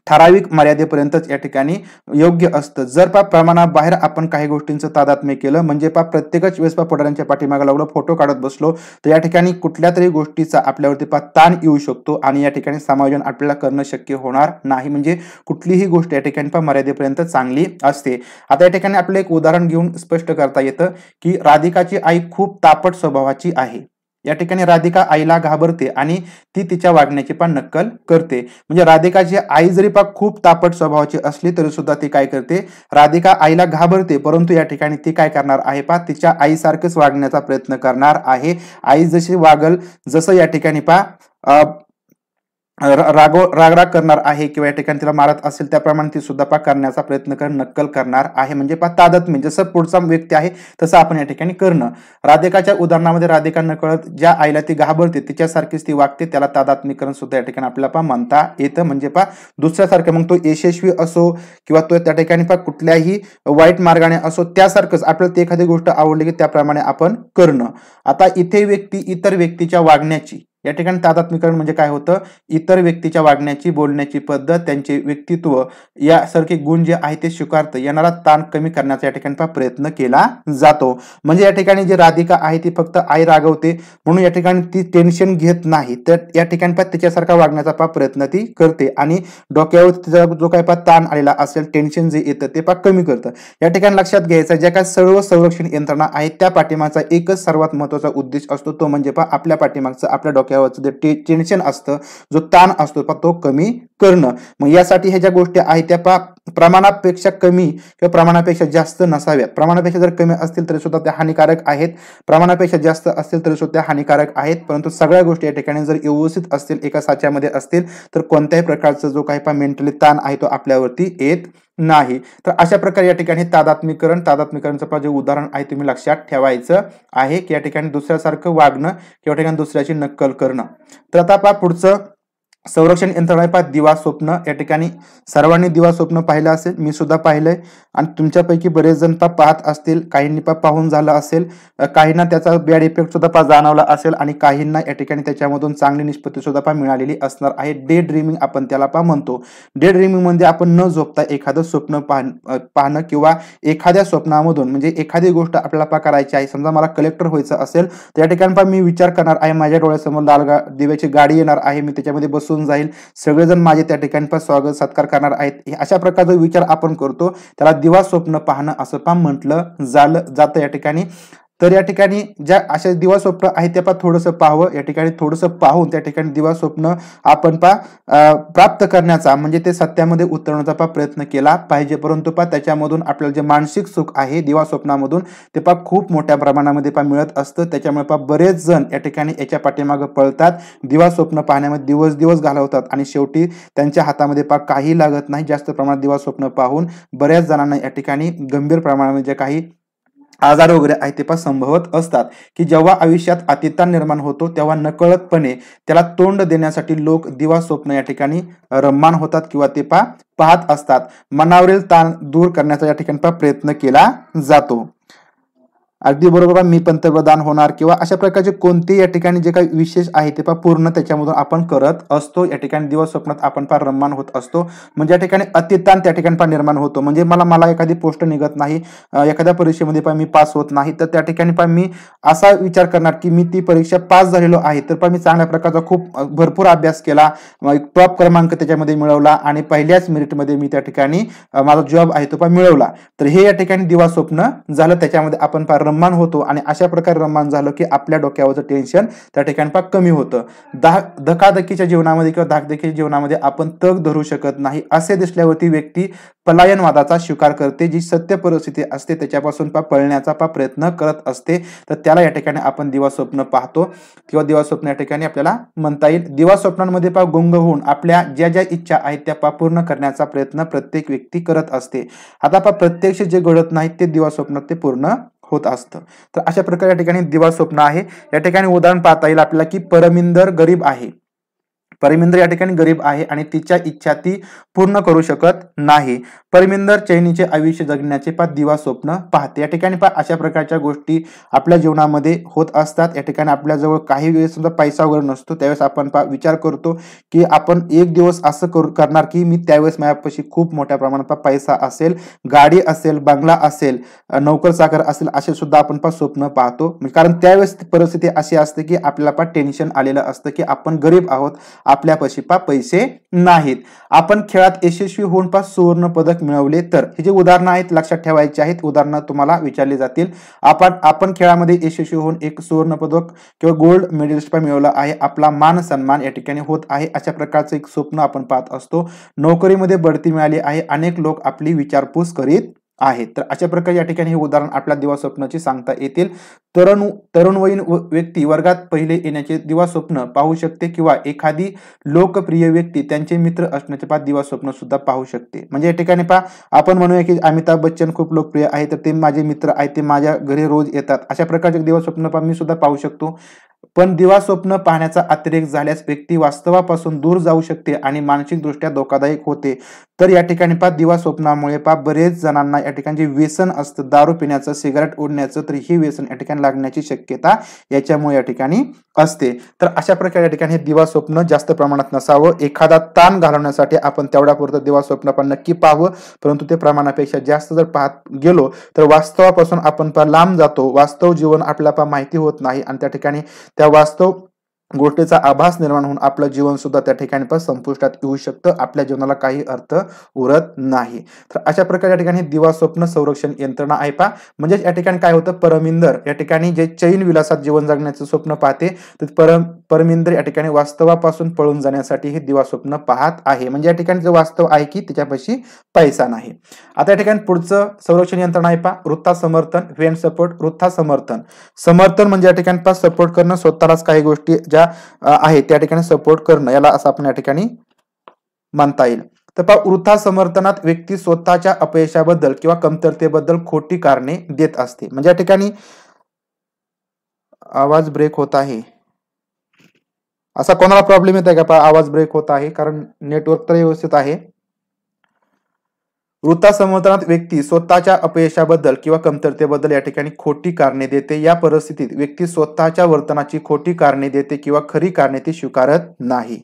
ठराविक मर्यादेपर्यंतच या ठिकाणी योग्य असतं जर पा प्रमाणाबाहेर आपण काही गोष्टींचं तादात्म्य केलं म्हणजे पा प्रत्येकच वेळेस पा पुढाऱ्यांच्या पाठीमागे लागलो फोटो काढत बसलो तर या ठिकाणी कुठल्या तरी गोष्टीचा आपल्यावरती पा ताण येऊ शकतो आणि या ठिकाणी समायोजन आपल्याला करणं शक्य होणार नाही म्हणजे कुठलीही गोष्ट या ठिकाणी पा मर्यादेपर्यंत चांगली असते आता या ठिकाणी आपलं एक उदाहरण घेऊन स्पष्ट करता येतं की राधिकाची आई खूप तापट स्वभावाची आहे या ठिकाणी राधिका आईला घाबरते आणि ती तिच्या वागण्याची पण नक्कल करते म्हणजे राधिकाची आई जरी पा खूप तापट स्वभावाची असली तरी सुद्धा ती काय करते राधिका आईला घाबरते परंतु या ठिकाणी ती काय करणार आहे पा तिच्या आईसारखंच वागण्याचा प्रयत्न करणार आहे आई जशी वागल जसं या ठिकाणी पा रागो रागराग करणार आहे किंवा या ठिकाणी तिला मारत असेल त्याप्रमाणे ती सुद्धा पा करण्याचा प्रयत्न करणं नक्कल करणार आहे म्हणजे पा म्हणजे जसं पुढचा व्यक्ती आहे तसं आपण या ठिकाणी करणं राधिकाच्या उदाहरणामध्ये राधिका कळत ज्या आईला ती घाबरते तिच्यासारखीच ती वागते त्याला तादात्मीकरण सुद्धा या ठिकाणी आपल्याला पा म्हणता येतं म्हणजे पा दुसऱ्यासारखं मग तो यशस्वी असो किंवा तो त्या ठिकाणी पा कुठल्याही वाईट मार्गाने असो त्यासारखंच आपल्याला ती एखादी गोष्ट आवडली की त्याप्रमाणे आपण करणं आता इथे व्यक्ती इतर व्यक्तीच्या वागण्याची या ठिकाणी तादात्मीकरण म्हणजे काय होतं इतर व्यक्तीच्या वागण्याची बोलण्याची पद्धत त्यांचे व्यक्तित्व यासारखे गुण जे आहे ते स्वीकारत येणारा ताण कमी करण्याचा या ठिकाणी प्रयत्न केला जातो म्हणजे या ठिकाणी जी राधिका आहे ती फक्त आई रागवते म्हणून या ठिकाणी ती टेन्शन घेत नाही तर या ठिकाणी पण त्याच्यासारखा वागण्याचा पा प्रयत्न ती करते आणि डोक्यावर तिचा जो काही पा ताण आलेला असेल टेन्शन जे येतं ते पा कमी करतं या ठिकाणी लक्षात घ्यायचं ज्या काय सर्व संरक्षण यंत्रणा आहेत त्या पाठीमागचा एकच सर्वात महत्वाचा उद्देश असतो तो म्हणजे पा आपल्या पाठीमागचं आपल्या डोक्या डोक्यावरचं जे टेन्शन असतं जो ताण असतो तो कमी करणं मग यासाठी ह्या ज्या गोष्टी आहेत त्या प्रमाणापेक्षा कमी किंवा प्रमाणापेक्षा जास्त नसाव्यात प्रमाणापेक्षा जर कमी असतील तरी सुद्धा त्या हानिकारक आहेत प्रमाणापेक्षा जास्त असतील तरी सुद्धा हानिकारक आहेत परंतु सगळ्या गोष्टी या ठिकाणी जर व्यवस्थित असतील एका साच्यामध्ये असतील तर कोणत्याही प्रकारचा जो काही पा मेंटली ताण आहे तो आपल्यावरती येत नाही तर अशा प्रकारे या ठिकाणी तादात्मीकरण तादात्मीकरणचं जे उदाहरण आहे तुम्ही लक्षात ठेवायचं आहे की या ठिकाणी दुसऱ्यासारखं वागणं किंवा ठिकाणी दुसऱ्याची नक्कल करणं तर आता पुढचं संरक्षण यंत्रणा दिवा स्वप्न या ठिकाणी सर्वांनी दिवा स्वप्न पाहिलं असेल मी सुद्धा पाहिलंय आणि तुमच्यापैकी बरेच जण पा पाहत असतील काहींनी पा पाहून झालं असेल काहींना त्याचा बॅड इफेक्ट सुद्धा पा जाणवला असेल आणि काहींना या ठिकाणी त्याच्यामधून चांगली निष्पत्ती सुद्धा पा मिळालेली असणार आहे डे ड्रीमिंग आपण त्याला पा म्हणतो डे ड्रीमिंग म्हणजे आपण न झोपता एखादं स्वप्न पाहणं किंवा एखाद्या स्वप्नामधून म्हणजे एखादी गोष्ट आपल्याला पा करायची आहे समजा मला कलेक्टर व्हायचं असेल तर या ठिकाणी पा मी विचार करणार आहे माझ्या डोळ्यासमोर लाल गा दिव्याची गाडी येणार आहे मी त्याच्यामध्ये बसून जाईल सगळेजण माझे त्या ठिकाणी पण स्वागत सत्कार करणार आहेत अशा प्रकारचा विचार आपण करतो त्याला दिवा स्वप्न पाहणं असं पण म्हटलं जालं जातं या ठिकाणी तर या ठिकाणी ज्या अशा दिवा स्वप्न आहे त्या पा थोडंसं पाहावं या ठिकाणी थोडंसं पाहून त्या ठिकाणी दिवा स्वप्न आपण पा प्राप्त करण्याचा म्हणजे ते सत्यामध्ये उतरवण्याचा पा प्रयत्न केला पाहिजे परंतु पा त्याच्यामधून आपल्याला जे मानसिक सुख आहे दिवा स्वप्नामधून ते पा खूप मोठ्या प्रमाणामध्ये पा मिळत असतं त्याच्यामुळे पा बरेच जण या ठिकाणी याच्या पाठीमागं पळतात दिवा स्वप्न पाहण्यामध्ये दिवस दिवस घालवतात आणि शेवटी त्यांच्या हातामध्ये पा काही लागत नाही जास्त प्रमाणात दिवा स्वप्न पाहून बऱ्याच जणांना या ठिकाणी गंभीर प्रमाणामध्ये जे काही आजार वगैरे आहे ते पण संभवत असतात की जेव्हा आयुष्यात अतितान निर्माण होतो तेव्हा नकळतपणे त्याला तोंड देण्यासाठी लोक दिवा स्वप्न या ठिकाणी रममान होतात किंवा ते पाहत असतात मनावरील ताण दूर करण्याचा या ठिकाणी प्रयत्न केला जातो अगदी बरोबर मी पंतप्रधान होणार किंवा अशा प्रकारचे कोणते या ठिकाणी जे काही विशेष आहे ते पहा पूर्ण त्याच्यामधून आपण करत असतो या ठिकाणी दिवस स्वप्नात आपण फार रममान होत असतो म्हणजे या ठिकाणी अतिताण त्या ठिकाणी पार निर्माण होतो म्हणजे मला मला एखादी पोस्ट निघत नाही एखाद्या परीक्षेमध्ये पण मी पास होत नाही तर त्या ठिकाणी पण मी असा विचार करणार की मी ती परीक्षा पास झालेलो आहे तर पण मी चांगल्या प्रकारचा खूप भरपूर अभ्यास केला टॉप क्रमांक त्याच्यामध्ये मिळवला आणि पहिल्याच मिनिटमध्ये मी त्या ठिकाणी माझा जॉब आहे तो पहा मिळवला तर हे या ठिकाणी दिवा स्वप्न झालं त्याच्यामध्ये आपण फार रममान होतो आणि अशा प्रकारे रम्मान झालं की आपल्या डोक्यावरचं टेन्शन त्या ठिकाणी पाक कमी होतं दाक धकाधकीच्या जीवनामध्ये किंवा धाकधकीच्या जीवनामध्ये आपण तग धरू शकत नाही असे दिसल्यावरती व्यक्ती पलायनवादाचा स्वीकार करते जी सत्य परिस्थिती असते त्याच्यापासून पा पळण्याचा पा प्रयत्न करत असते तर त्याला या ठिकाणी आपण दिवा स्वप्न पाहतो किंवा दिवा स्वप्न या ठिकाणी आपल्याला म्हणता येईल दिवा स्वप्नांमध्ये पा गुंग होऊन आपल्या ज्या ज्या इच्छा आहेत त्या पा पूर्ण करण्याचा प्रयत्न प्रत्येक व्यक्ती करत असते आता पा प्रत्यक्ष जे घडत नाहीत ते दिवा स्वप्न ते पूर्ण होत असतं तर अशा प्रकारे या ठिकाणी दिवा स्वप्न आहे या ठिकाणी उदाहरण पाहता येईल आपल्याला की परमिंदर गरीब आहे परमिंदर या ठिकाणी गरीब आहे आणि तिच्या इच्छा ती पूर्ण करू शकत नाही परमिंदर चैनीचे आयुष्य जगण्याचे पा दिवा स्वप्न पाहते या ठिकाणी पा अशा प्रकारच्या गोष्टी आपल्या जीवनामध्ये होत असतात या ठिकाणी जवळ काही वेळेस समजा पैसा वगैरे नसतो त्यावेळेस आपण पा विचार करतो की आपण एक दिवस असं करू करणार की मी त्यावेळेस माझ्यापाशी खूप मोठ्या प्रमाणात पैसा असेल गाडी असेल बंगला असेल नोकर असेल असे सुद्धा आपण पा स्वप्न पाहतो कारण त्यावेळेस परिस्थिती अशी असते की आपल्याला पा टेन्शन आलेलं असतं की आपण गरीब आहोत आपल्यापाशी पा पैसे नाहीत आपण खेळात यशस्वी होऊन पा सुवर्ण पदक मिळवले तर हे जे उदाहरणं आहेत लक्षात ठेवायचे आहेत उदाहरणं तुम्हाला विचारली जातील आपण आपण खेळामध्ये यशस्वी होऊन एक सुवर्ण पदक किंवा गोल्ड मेडलिस्ट पण मिळवला आहे आपला मान सन्मान या ठिकाणी होत आहे अशा प्रकारचं एक स्वप्न आपण पाहत असतो नोकरीमध्ये बढती मिळाली आहे अनेक लोक आपली विचारपूस करीत आहे तर अशा प्रकारे या ठिकाणी हे उदाहरण आपल्या दिवा स्वप्नाची सांगता येतील तरुण तरुणवयीन व्यक्ती वर्गात पहिले येण्याचे दिवा स्वप्न पाहू शकते किंवा एखादी लोकप्रिय व्यक्ती त्यांचे मित्र असण्याचे पा दिवा स्वप्न सुद्धा पाहू शकते म्हणजे या ठिकाणी पहा आपण म्हणूया की अमिताभ बच्चन खूप लोकप्रिय आहे तर ते माझे मित्र आहेत ते माझ्या घरी रोज येतात अशा प्रकारचे दिवा स्वप्न मी सुद्धा पाहू शकतो पण दिवा स्वप्न पाहण्याचा अतिरेक झाल्यास व्यक्ती वास्तवापासून दूर जाऊ शकते आणि मानसिक दृष्ट्या धोकादायक होते तर या ठिकाणी पा दिवा स्वप्नामुळे पा बरेच जणांना या ठिकाणी व्यसन असतं दारू पिण्याचं सिगारेट ओढण्याचं तर हे व्यसन या ठिकाणी लागण्याची शक्यता याच्यामुळे या ठिकाणी असते तर अशा प्रकारे या ठिकाणी हे दिवा स्वप्न जास्त प्रमाणात नसावं एखादा ताण घालवण्यासाठी आपण तेवढ्यापुरतं दिवा स्वप्न पण नक्की पाहावं परंतु ते प्रमाणापेक्षा जास्त जर पाहत गेलो तर वास्तवापासून आपण लांब जातो वास्तव जीवन आपल्याला माहिती होत नाही आणि त्या ठिकाणी वास्तव गोष्टीचा आभास निर्माण होऊन आपलं जीवन सुद्धा त्या ठिकाणी पण संपुष्टात येऊ शकतं आपल्या जीवनाला काही अर्थ उरत नाही तर अशा प्रकारे या ठिकाणी दिवा स्वप्न संरक्षण यंत्रणा आहे पा म्हणजेच या ठिकाणी काय होतं परमिंदर या ठिकाणी जे चैन विलासात जीवन जगण्याचं स्वप्न पाहते तर परम परमिंदर या ठिकाणी वास्तवापासून पळून जाण्यासाठी हे दिवा स्वप्न पाहत आहे म्हणजे या ठिकाणी जे वास्तव आहे की त्याच्यापाशी पैसा नाही आता या ठिकाणी पुढचं संरक्षण यंत्रणा आहे पा वृत्ता समर्थन वेन सपोर्ट वृत्ता समर्थन समर्थन म्हणजे या ठिकाणी पा सपोर्ट करणं स्वतःलाच काही गोष्टी ज्या आहे त्या ठिकाणी सपोर्ट करणं याला असं आपण या ठिकाणी मानता येईल तर पहा वृथा समर्थनात व्यक्ती स्वतःच्या अपयशाबद्दल किंवा कमतरतेबद्दल खोटी कारणे देत असते म्हणजे या ठिकाणी आवाज ब्रेक होत आहे असा कोणाला प्रॉब्लेम येत आहे का पहा आवाज ब्रेक होत आहे कारण नेटवर्क तर व्यवस्थित आहे संवर्धनात व्यक्ती स्वतःच्या अपयशाबद्दल किंवा कमतरतेबद्दल या ठिकाणी खोटी कारणे देते या परिस्थितीत व्यक्ती स्वतःच्या वर्तनाची खोटी कारणे देते किंवा खरी कारणे ती स्वीकारत नाही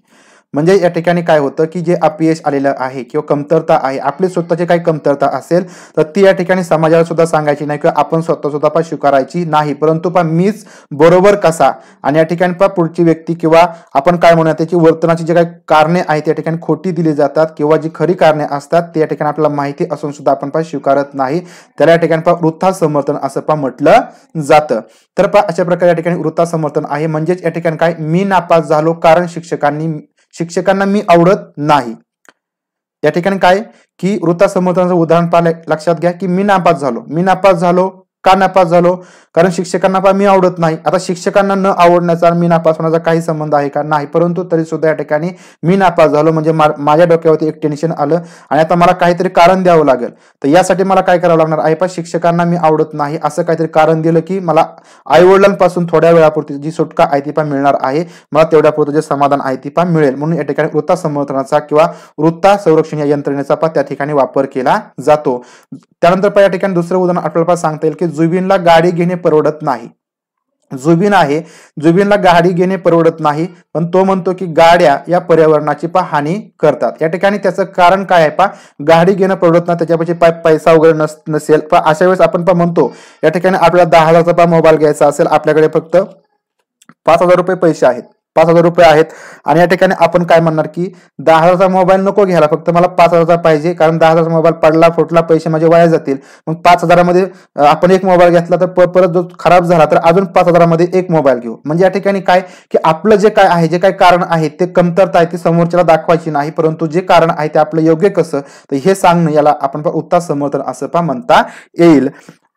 म्हणजे या ठिकाणी काय होतं की जे अपयश आलेलं आहे किंवा कमतरता आहे आपली स्वतःची काही कमतरता असेल तर ती या ठिकाणी समाजाला सुद्धा सांगायची नाही किंवा आपण स्वतः सुद्धा पण स्वीकारायची नाही परंतु पा मीच बरोबर कसा आणि या ठिकाणी पा पुढची व्यक्ती किंवा आपण काय म्हणूया त्याची वर्तनाची जी काही कारणे आहेत त्या ठिकाणी खोटी दिली जातात किंवा जी खरी कारणे असतात ते या ठिकाणी आपल्याला माहिती असून सुद्धा आपण पा स्वीकारत नाही त्याला या ठिकाणी पा वृत्ता समर्थन असं पण म्हटलं जातं तर पहा अशा प्रकारे या ठिकाणी वृत्ता समर्थन आहे म्हणजेच या ठिकाणी काय मी नापास झालो कारण शिक्षकांनी शिक्षकांना मी आवडत नाही या ठिकाणी काय की वृत्तासमर्थांचं उदाहरण पाहिलं लक्षात घ्या की मी नापास झालो मी नापास झालो का नापास झालो कारण शिक्षकांना पण मी आवडत नाही आता शिक्षकांना न आवडण्याचा मी नापास होण्याचा काही संबंध आहे का नाही परंतु तरी सुद्धा या ठिकाणी मी नापास झालो म्हणजे माझ्या डोक्यावरती एक टेन्शन आलं आणि आता मला काहीतरी कारण द्यावं लागेल तर यासाठी मला काय करावं लागणार आहे पण शिक्षकांना मी आवडत नाही असं काहीतरी कारण दिलं की मला आईवडिलांपासून थोड्या वेळापुरती जी सुटका आहे ती पण मिळणार आहे मला तेवढ्यापुरतं जे समाधान आहे ती पण मिळेल म्हणून या ठिकाणी वृत्ता समर्थनाचा किंवा वृत्ता संरक्षण या यंत्रणेचा पण त्या ठिकाणी वापर केला जातो त्यानंतर पण या ठिकाणी दुसरं उदाहरण आपल्याला सांगता येईल की जुबिनला गाडी घेणे परवडत नाही जुबिन आहे जुबीनला गाडी घेणे परवडत नाही पण तो म्हणतो की गाड्या या पर्यावरणाची पा हानी करतात या ठिकाणी त्याचं कारण काय आहे पा गाडी घेणं परवडत नाही त्याच्यापाशी पैसा वगैरे नस नसेल पण अशा वेळेस आपण पा म्हणतो या ठिकाणी आपल्याला दहा हजारचा पा मोबाईल घ्यायचा असेल आपल्याकडे फक्त पाच हजार रुपये पैसे आहेत पाच हजार रुपये आहेत आणि या ठिकाणी आपण काय म्हणणार की दहा हजारचा मोबाईल नको घ्यायला फक्त मला पाच हजारचा पाहिजे कारण दहा हजारचा मोबाईल पडला फुटला पैसे माझे वाया जातील मग पाच हजारामध्ये आपण एक मोबाईल घेतला तर परत जो खराब झाला तर अजून पाच हजारामध्ये एक मोबाईल घेऊ म्हणजे या ठिकाणी काय की आपलं जे काय आहे जे काय कारण आहे ते कमतरता आहे ते समोरच्याला दाखवायची नाही परंतु जे कारण आहे ते आपलं योग्य कसं तर हे सांगणं याला आपण उत्तर समर्थन असं पण म्हणता येईल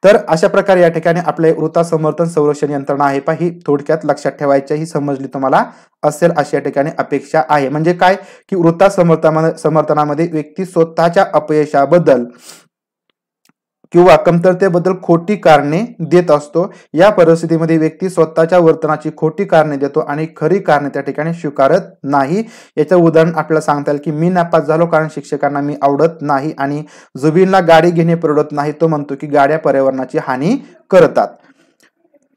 तर अशा प्रकारे या ठिकाणी आपले वृत्ता समर्थन संरक्षण यंत्रणा आहे पहा ही थोडक्यात लक्षात ठेवायची ही समजली तुम्हाला असेल अशी ठिकाणी अपेक्षा आहे म्हणजे काय की वृत्ता समर्थना समर्थनामध्ये व्यक्ती स्वतःच्या अपयशाबद्दल किंवा कमतरतेबद्दल खोटी कारणे देत असतो या परिस्थितीमध्ये व्यक्ती स्वतःच्या वर्तनाची खोटी कारणे देतो आणि खरी कारणे त्या ठिकाणी स्वीकारत नाही याचं उदाहरण आपल्याला सांगता येईल की मी नापास झालो कारण शिक्षकांना मी आवडत नाही आणि जुबीनला गाडी घेणे परवडत नाही तो म्हणतो की गाड्या पर्यावरणाची हानी करतात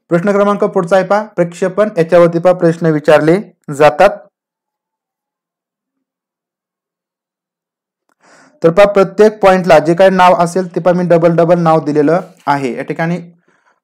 प्रश्न क्रमांक पुढचा आहे पा प्रक्षेपण याच्यावरती पा प्रश्न विचारले जातात तर पहा प्रत्येक पॉईंटला जे काही नाव असेल ते पहा मी डबल डबल नाव दिलेलं आहे या ठिकाणी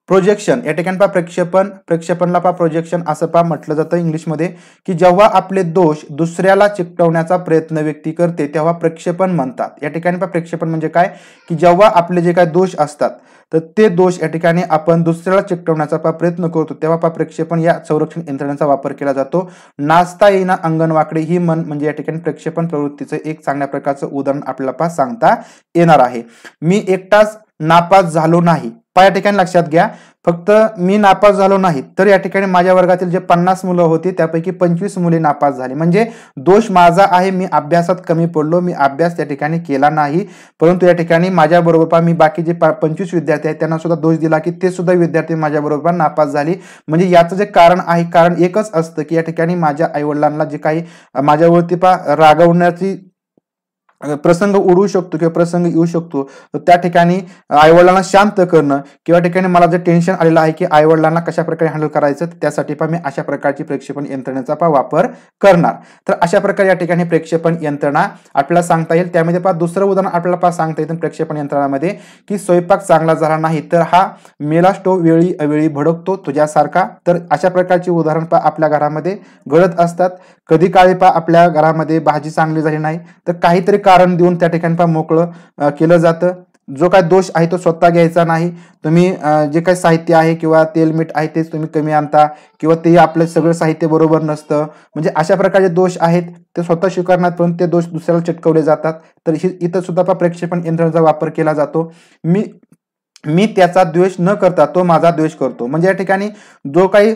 प्रोजेक्शन या ठिकाणी पहा प्रक्षेपण प्रक्षेपणला पहा प्रोजेक्शन असं पहा म्हटलं जातं इंग्लिशमध्ये की जेव्हा आपले दोष दुसऱ्याला चिकटवण्याचा प्रयत्न व्यक्ती करते तेव्हा प्रक्षेपण म्हणतात या ठिकाणी पहा प्रक्षेपण म्हणजे काय की जेव्हा आपले जे काय दोष असतात तर ते दोष या ठिकाणी आपण दुसऱ्याला चिकटवण्याचा पहा प्रयत्न करतो तेव्हा पहा प्रक्षेपण या संरक्षण यंत्रणेचा वापर केला जातो नाचता येईना अंगणवाकडे ही मन म्हणजे या ठिकाणी प्रक्षेपण प्रवृत्तीचं एक चांगल्या प्रकारचं उदाहरण आपल्याला पहा सांगता येणार आहे मी एकटाच नापास झालो नाही पहा या ठिकाणी लक्षात घ्या फक्त मी नापास झालो नाही तर या ठिकाणी माझ्या वर्गातील जे पन्नास मुलं होती त्यापैकी पंचवीस मुले नापास झाली म्हणजे दोष माझा आहे मी अभ्यासात कमी पडलो मी अभ्यास त्या ठिकाणी केला नाही परंतु या ठिकाणी माझ्याबरोबर पहा मी बाकी जे पंचवीस विद्यार्थी आहेत त्यांना सुद्धा दोष दिला की ते सुद्धा विद्यार्थी माझ्याबरोबर नापास झाली म्हणजे याचं जे कारण आहे कारण एकच असतं की या ठिकाणी माझ्या आईवडिलांना जे काही माझ्यावरती पा रागवण्याची प्रसंग उडू शकतो किंवा प्रसंग येऊ शकतो त्या ठिकाणी आईवडिलांना शांत करणं किंवा ठिकाणी मला जर टेन्शन आलेलं आहे की आईवडिलांना कशा प्रकारे हँडल करायचं त्यासाठी पण मी अशा प्रकारची प्रेक्षेपण यंत्रणेचा पा वापर करणार तर अशा प्रकारे या ठिकाणी प्रेक्षेपण यंत्रणा आपल्याला सांगता येईल त्यामध्ये पहा दुसरं उदाहरण आपल्याला पहा सांगता येतं प्रेक्षेपण यंत्रणामध्ये की स्वयंपाक चांगला झाला नाही तर हा मेला स्टोव वेळी अवेळी भडकतो तुझ्यासारखा तर अशा प्रकारचे उदाहरण पहा आपल्या घरामध्ये घडत असतात कधी काळी पहा आपल्या घरामध्ये भाजी चांगली झाली नाही तर काहीतरी कारण देऊन त्या ठिकाणी पण मोकळं केलं जातं जो काय दोष आहे तो स्वतः घ्यायचा नाही तुम्ही जे काही साहित्य आहे किंवा तेल मीठ आहे तेच तुम्ही कमी आणता किंवा ते आपलं सगळं साहित्य बरोबर नसतं म्हणजे अशा प्रकारचे दोष आहेत ते स्वतः स्वीकारण्यात पण ते दोष दुसऱ्याला चिटकवले जातात तर इथं सुद्धा प्रेक्षेपण यंत्रणाचा वापर केला जातो मी मी त्याचा द्वेष न करता तो माझा द्वेष करतो म्हणजे या ठिकाणी जो काही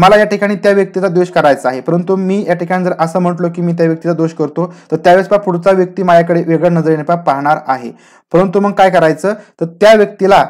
मला या ठिकाणी त्या व्यक्तीचा द्वेष करायचा आहे परंतु मी या ठिकाणी जर असं म्हटलो की मी त्या व्यक्तीचा दोष करतो तर त्यावेळेस पा पुढचा व्यक्ती माझ्याकडे वेगळ्या नजरेने पाहणार आहे परंतु मग काय करायचं तर त्या व्यक्तीला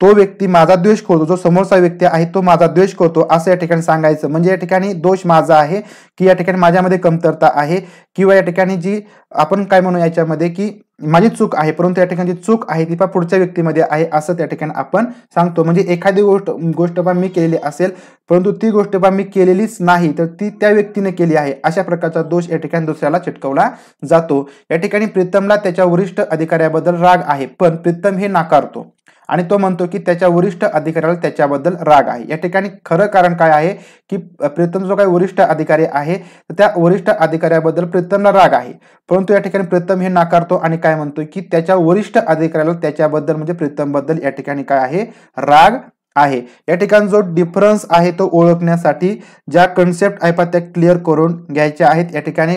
तो व्यक्ती माझा द्वेष करतो जो समोरचा व्यक्ती आहे तो माझा द्वेष करतो असं या ठिकाणी सांगायचं म्हणजे या ठिकाणी दोष माझा आहे की या ठिकाणी माझ्यामध्ये कमतरता आहे किंवा या ठिकाणी जी आपण काय म्हणू याच्यामध्ये की माझी चूक आहे परंतु या ठिकाणी जी चूक आहे ती पण पुढच्या व्यक्तीमध्ये आहे असं त्या ठिकाणी आपण सांगतो म्हणजे एखादी गोष्ट गोष्ट बा मी केलेली असेल परंतु ती गोष्ट बा मी केलेलीच नाही तर ती त्या व्यक्तीने केली आहे अशा प्रकारचा दोष या ठिकाणी दुसऱ्याला चिटकवला जातो या ठिकाणी प्रीतमला त्याच्या वरिष्ठ अधिकाऱ्याबद्दल राग आहे पण प्रीतम हे नाकारतो आणि तो म्हणतो की त्याच्या वरिष्ठ अधिकाऱ्याला त्याच्याबद्दल राग आहे या ठिकाणी खरं कारण काय आहे की प्रीतम जो काही वरिष्ठ अधिकारी आहे तर त्या वरिष्ठ अधिकाऱ्याबद्दल प्रीतमला राग आहे परंतु या ठिकाणी प्रीतम हे नाकारतो आणि काय म्हणतो की त्याच्या वरिष्ठ अधिकाऱ्याला त्याच्याबद्दल म्हणजे प्रीतमबद्दल या ठिकाणी काय आहे राग आहे या ठिकाणी जो डिफरन्स आहे तो ओळखण्यासाठी ज्या कन्सेप्ट आहे आहेत त्या क्लिअर करून घ्यायच्या आहेत या ठिकाणी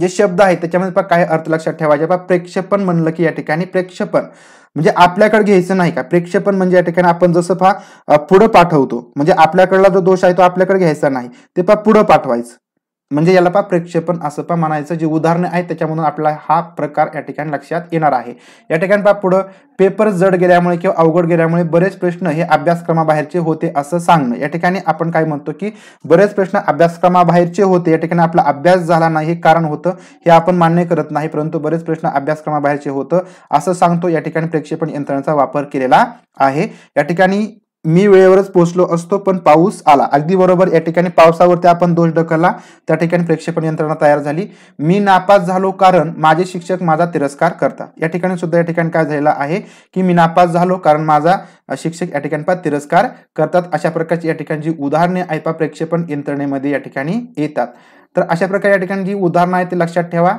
जे शब्द आहेत त्याच्यामध्ये पण काय अर्थ लक्षात ठेवायचे बा प्रेक्षेपण म्हणलं की या ठिकाणी प्रेक्षेपण म्हणजे आपल्याकडे घ्यायचं नाही का प्रेक्षेपण म्हणजे या ठिकाणी आपण जसं पहा पुढं पाठवतो म्हणजे आपल्याकडला जो दोष आहे तो आपल्याकडे घ्यायचा नाही ते पहा पुढं पाठवायचं म्हणजे याला पा प्रक्षेपण असं पा म्हणायचं जे उदाहरणं आहे त्याच्यामधून आपला हा प्रकार या ठिकाणी लक्षात येणार आहे या ठिकाणी पा पुढं पेपर जड गेल्यामुळे किंवा अवघड गेल्यामुळे बरेच प्रश्न हे अभ्यासक्रमाबाहेरचे होते असं सांगणं या ठिकाणी आपण काय म्हणतो की बरेच प्रश्न अभ्यासक्रमाबाहेरचे होते या ठिकाणी आपला अभ्यास झाला नाही हे कारण होतं हे आपण मान्य करत नाही परंतु बरेच प्रश्न अभ्यासक्रमाबाहेरचे होतं असं सांगतो या ठिकाणी प्रक्षेपण यंत्रणेचा वापर केलेला आहे या ठिकाणी मी वेळेवरच पोहोचलो असतो पण पाऊस आला अगदी बरोबर या ठिकाणी पावसावरती आपण दोष ढकलला त्या ठिकाणी प्रेक्षेपण यंत्रणा तयार झाली मी नापास झालो कारण माझे शिक्षक माझा तिरस्कार करतात या ठिकाणी सुद्धा या ठिकाणी काय झालेलं आहे की मी नापास झालो कारण माझा शिक्षक या ठिकाणी तिरस्कार करतात अशा प्रकारची या ठिकाणी जी उदाहरणे ऐपा प्रेक्षेपण यंत्रणेमध्ये या ठिकाणी येतात तर अशा प्रकारे या ठिकाणी जी उदाहरणं आहेत ते लक्षात ठेवा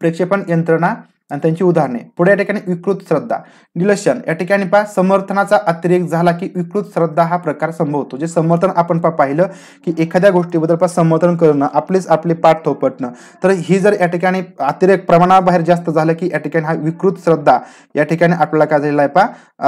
प्रेक्षेपण यंत्रणा आणि त्यांची उदाहरणे पुढे या ठिकाणी विकृत श्रद्धा निलक्षण या ठिकाणी पहा समर्थनाचा अतिरेक झाला की विकृत श्रद्धा हा प्रकार संभवतो जे समर्थन आपण पा पाहिलं की एखाद्या गोष्टीबद्दल पा समर्थन करणं आपलेच आपले पाठ थोपटणं तर ही जर या ठिकाणी अतिरेक प्रमाणाबाहेर जास्त झालं की या ठिकाणी हा विकृत श्रद्धा या ठिकाणी आपल्याला काय झालेला आहे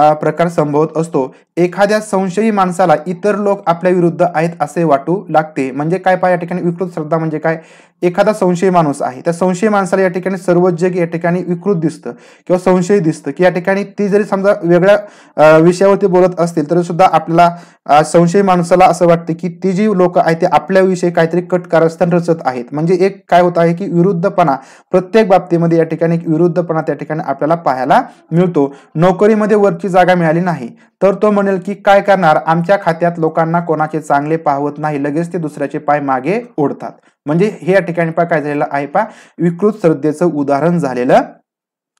पा प्रकार संभवत असतो एखाद्या संशयी माणसाला इतर लोक आपल्या विरुद्ध आहेत असे वाटू लागते म्हणजे काय पहा या ठिकाणी विकृत श्रद्धा म्हणजे काय एखादा संशयी माणूस आहे त्या संशयी माणसाला या ठिकाणी सर्वच जग या ठिकाणी विकृत दिसतं किंवा संशय दिसतं की या ठिकाणी ती जरी समजा वेगळ्या विषयावरती बोलत असतील तरी सुद्धा आपल्याला संशयी माणसाला असं वाटतं की ती जी लोक आहे ते आपल्याविषयी काहीतरी कट कारस्थान रचत आहेत म्हणजे एक काय होत आहे की विरुद्धपणा प्रत्येक बाबतीमध्ये या ठिकाणी विरुद्धपणा त्या ठिकाणी आपल्याला पाहायला मिळतो नोकरीमध्ये वरची जागा मिळाली नाही तर तो म्हणेल की काय करणार आमच्या खात्यात लोकांना कोणाचे चांगले पाहवत नाही लगेच ते दुसऱ्याचे पाय मागे ओढतात म्हणजे हे या ठिकाणी पा काय झालेलं आहे पा विकृत श्रद्धेचं उदाहरण झालेलं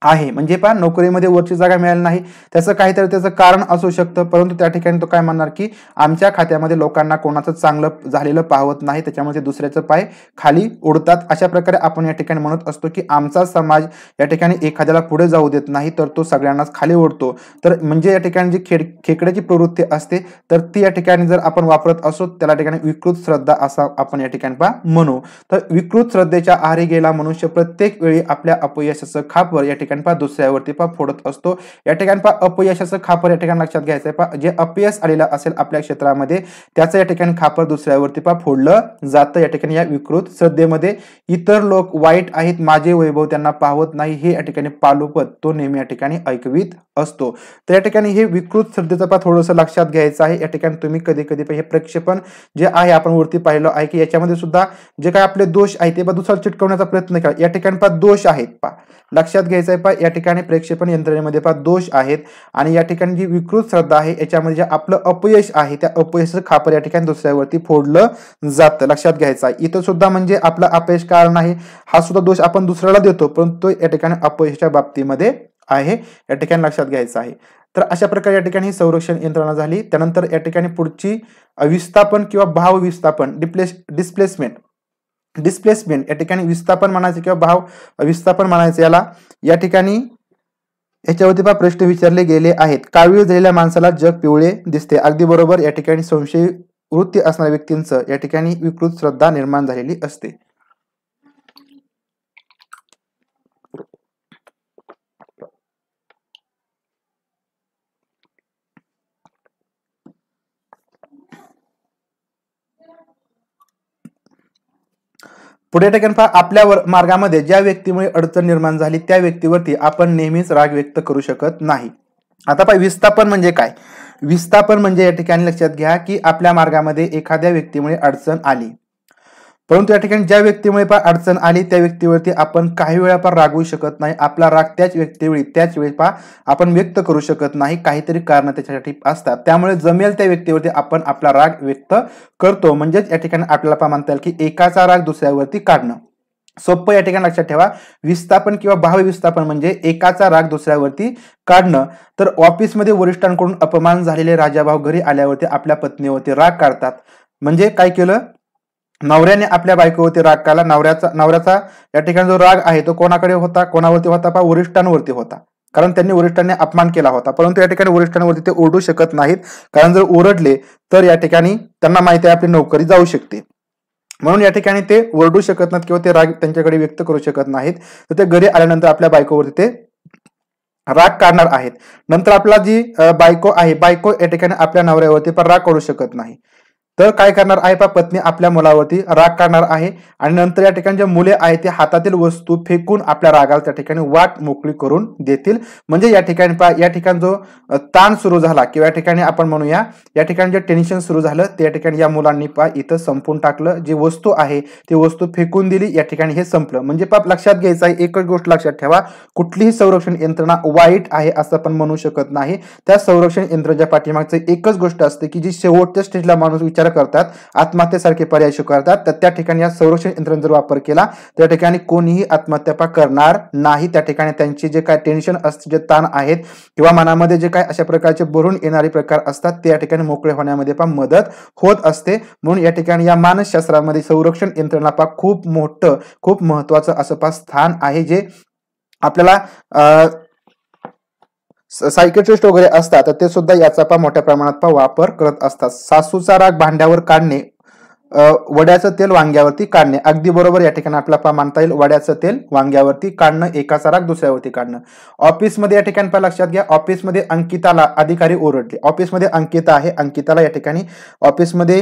आहे म्हणजे पहा नोकरीमध्ये वरची जागा मिळाली नाही त्याचं काहीतरी त्याचं कारण असू शकतं परंतु त्या ठिकाणी तो काय म्हणणार की आमच्या खात्यामध्ये लोकांना कोणाचं चांगलं झालेलं पाहत नाही त्याच्यामध्ये दुसऱ्याचं पाय खाली उडतात अशा प्रकारे आपण या ठिकाणी म्हणत असतो की आमचा समाज या ठिकाणी एखाद्याला पुढे जाऊ देत नाही तर तो सगळ्यांनाच खाली ओढतो तर म्हणजे या ठिकाणी जी खेड खेकड्याची प्रवृत्ती असते तर ती या ठिकाणी जर आपण वापरत असो त्याला ठिकाणी विकृत श्रद्धा असा आपण या ठिकाणी पहा म्हणू तर विकृत श्रद्धेच्या आहारी गेला मनुष्य प्रत्येक वेळी आपल्या अपयशाचं खापर या ठिकाणी ठिकाणी पहा दुसऱ्यावरती पहा फोडत असतो या ठिकाणी पहा अपयशाचं खापर या ठिकाणी लक्षात घ्यायचं आहे पहा जे अपयश आलेलं असेल आपल्या क्षेत्रामध्ये त्याचं या ठिकाणी खापर दुसऱ्यावरती पहा फोडलं जातं या ठिकाणी या विकृत श्रद्धेमध्ये इतर लोक वाईट आहेत माझे वैभव त्यांना पाहत नाही हे या ठिकाणी पालोपत तो नेहमी या ठिकाणी ऐकवीत असतो तर या ठिकाणी हे विकृत श्रद्धेचं पहा थोडंसं लक्षात घ्यायचं आहे या ठिकाणी तुम्ही कधी कधी हे प्रक्षेपण जे आहे आपण वरती पाहिलं आहे की याच्यामध्ये सुद्धा जे काय आपले दोष आहेत ते दुसरा चिटकवण्याचा प्रयत्न करा या ठिकाणी पहा दोष आहेत पहा लक्षात घ्यायचं पहा या ठिकाणी प्रेक्षेपण यंत्रणेमध्ये पहा दोष आहेत आणि या ठिकाणी जी विकृत श्रद्धा आहे याच्यामध्ये जे आपलं अपयश आहे त्या अपयशाचं खापर या ठिकाणी दुसऱ्यावरती फोडलं जातं लक्षात घ्यायचं आहे इथं सुद्धा म्हणजे आपलं अपयश कारण आहे हा सुद्धा दोष आपण दुसऱ्याला देतो परंतु या ठिकाणी अपयशाच्या बाबतीमध्ये आहे या ठिकाणी लक्षात घ्यायचं आहे तर अशा प्रकारे या ठिकाणी संरक्षण यंत्रणा झाली त्यानंतर या ठिकाणी पुढची विस्थापन किंवा भाव विस्थापन डिप्लेस डिस्प्लेसमेंट डिस्प्लेसमेंट या ठिकाणी विस्थापन म्हणायचं किंवा भाव विस्थापन म्हणायचं याला या ठिकाणी याच्यावरती पहा प्रश्न विचारले गेले आहेत कावीळ झालेल्या माणसाला जग पिवळे दिसते अगदी बरोबर या ठिकाणी संशय वृत्ती असणाऱ्या व्यक्तींचं या ठिकाणी विकृत श्रद्धा निर्माण झालेली असते पुढे टेकन पहा आपल्या मार्गामध्ये ज्या व्यक्तीमुळे अडचण निर्माण झाली त्या व्यक्तीवरती आपण नेहमीच राग व्यक्त करू शकत नाही आता पाहिजे विस्थापन म्हणजे काय विस्थापन म्हणजे या ठिकाणी लक्षात घ्या की आपल्या मार्गामध्ये एखाद्या व्यक्तीमुळे अडचण आली परंतु या ठिकाणी ज्या व्यक्तीमुळे पा अडचण आली त्या व्यक्तीवरती आपण काही वेळा पार रागवू शकत नाही आपला राग त्याच व्यक्तीवेळी त्याच वेळी पा आपण व्यक्त करू शकत नाही काहीतरी कारण त्याच्यासाठी असतात त्यामुळे जमेल त्या व्यक्तीवरती आपण आपला राग व्यक्त करतो म्हणजेच या ठिकाणी आपल्याला पहा म्हणता येईल की एकाचा राग दुसऱ्यावरती काढणं सोपं या ठिकाणी लक्षात ठेवा विस्थापन किंवा भाव विस्थापन म्हणजे एकाचा राग दुसऱ्यावरती काढणं तर ऑफिसमध्ये वरिष्ठांकडून अपमान झालेले राजाभाव घरी आल्यावरती आपल्या पत्नीवरती राग काढतात म्हणजे काय केलं नवऱ्याने आपल्या बायकोवरती राग काला नवऱ्याचा नवऱ्याचा या ठिकाणी जो राग आहे तो कोणाकडे होता कोणावरती होता पा वरिष्ठांवरती होता कारण त्यांनी वरिष्ठांनी अपमान केला होता परंतु या ठिकाणी वरिष्ठांवरती ते ओरडू शकत नाहीत कारण जर ओरडले तर या ठिकाणी त्यांना माहिती आहे आपली नोकरी जाऊ शकते म्हणून या ठिकाणी ते ओरडू शकत नाहीत किंवा ते राग त्यांच्याकडे व्यक्त करू शकत नाहीत तर ते घरी आल्यानंतर आपल्या बायकोवरती ते राग काढणार आहेत नंतर आपला जी बायको आहे बायको या ठिकाणी आपल्या नवऱ्यावरती पण राग करू शकत नाही तर काय करणार आहे पा पत्नी आपल्या मुलावरती राग काढणार आहे आणि नंतर या ठिकाणी जे मुले आहेत ते हातातील वस्तू फेकून आपल्या रागाला त्या ठिकाणी वाट मोकळी करून देतील म्हणजे या ठिकाणी पा या ठिकाणी जो ताण सुरू झाला किंवा या ठिकाणी आपण म्हणूया या ठिकाणी जे टेन्शन सुरू झालं ते या ठिकाणी या मुलांनी पा इथं संपून टाकलं जी वस्तू आहे ती वस्तू फेकून दिली या ठिकाणी हे संपलं म्हणजे पाप लक्षात घ्यायचं आहे एकच गोष्ट लक्षात ठेवा कुठलीही संरक्षण यंत्रणा वाईट आहे असं आपण म्हणू शकत नाही त्या संरक्षण यंत्रच्या पाठीमागचं एकच गोष्ट असते की जी शेवटच्या स्टेजला माणूस विचार विचार करतात आत्महत्येसारखे पर्याय स्वीकारतात तर त्या ठिकाणी या संरक्षण यंत्रांचा जर वापर केला त्या ठिकाणी कोणीही आत्महत्या करणार नाही त्या ठिकाणी त्यांचे जे काय टेन्शन असते जे ताण आहेत किंवा मनामध्ये जे काय अशा प्रकारचे भरून येणारे प्रकार असतात त्या ठिकाणी मोकळे होण्यामध्ये पण मदत होत असते म्हणून या ठिकाणी या मानसशास्त्रामध्ये संरक्षण यंत्रणा पा खूप मोठं खूप महत्वाचं असं स्थान आहे जे आपल्याला सायकेट्रिस्ट वगैरे असतात तर ते सुद्धा याचा मोठ्या प्रमाणात वापर करत असतात सासूचा राग भांड्यावर काढणे वड्याचं तेल वांग्यावरती काढणे अगदी बरोबर या ठिकाणी आपल्याला पहा मानता येईल वड्याचं तेल वांग्यावरती काढणं एकाचा राग दुसऱ्यावरती काढणं ऑफिसमध्ये या ठिकाणी पहा लक्षात घ्या ऑफिसमध्ये अंकिताला अधिकारी ओरडले ऑफिसमध्ये अंकिता आहे अंकिताला या ठिकाणी ऑफिसमध्ये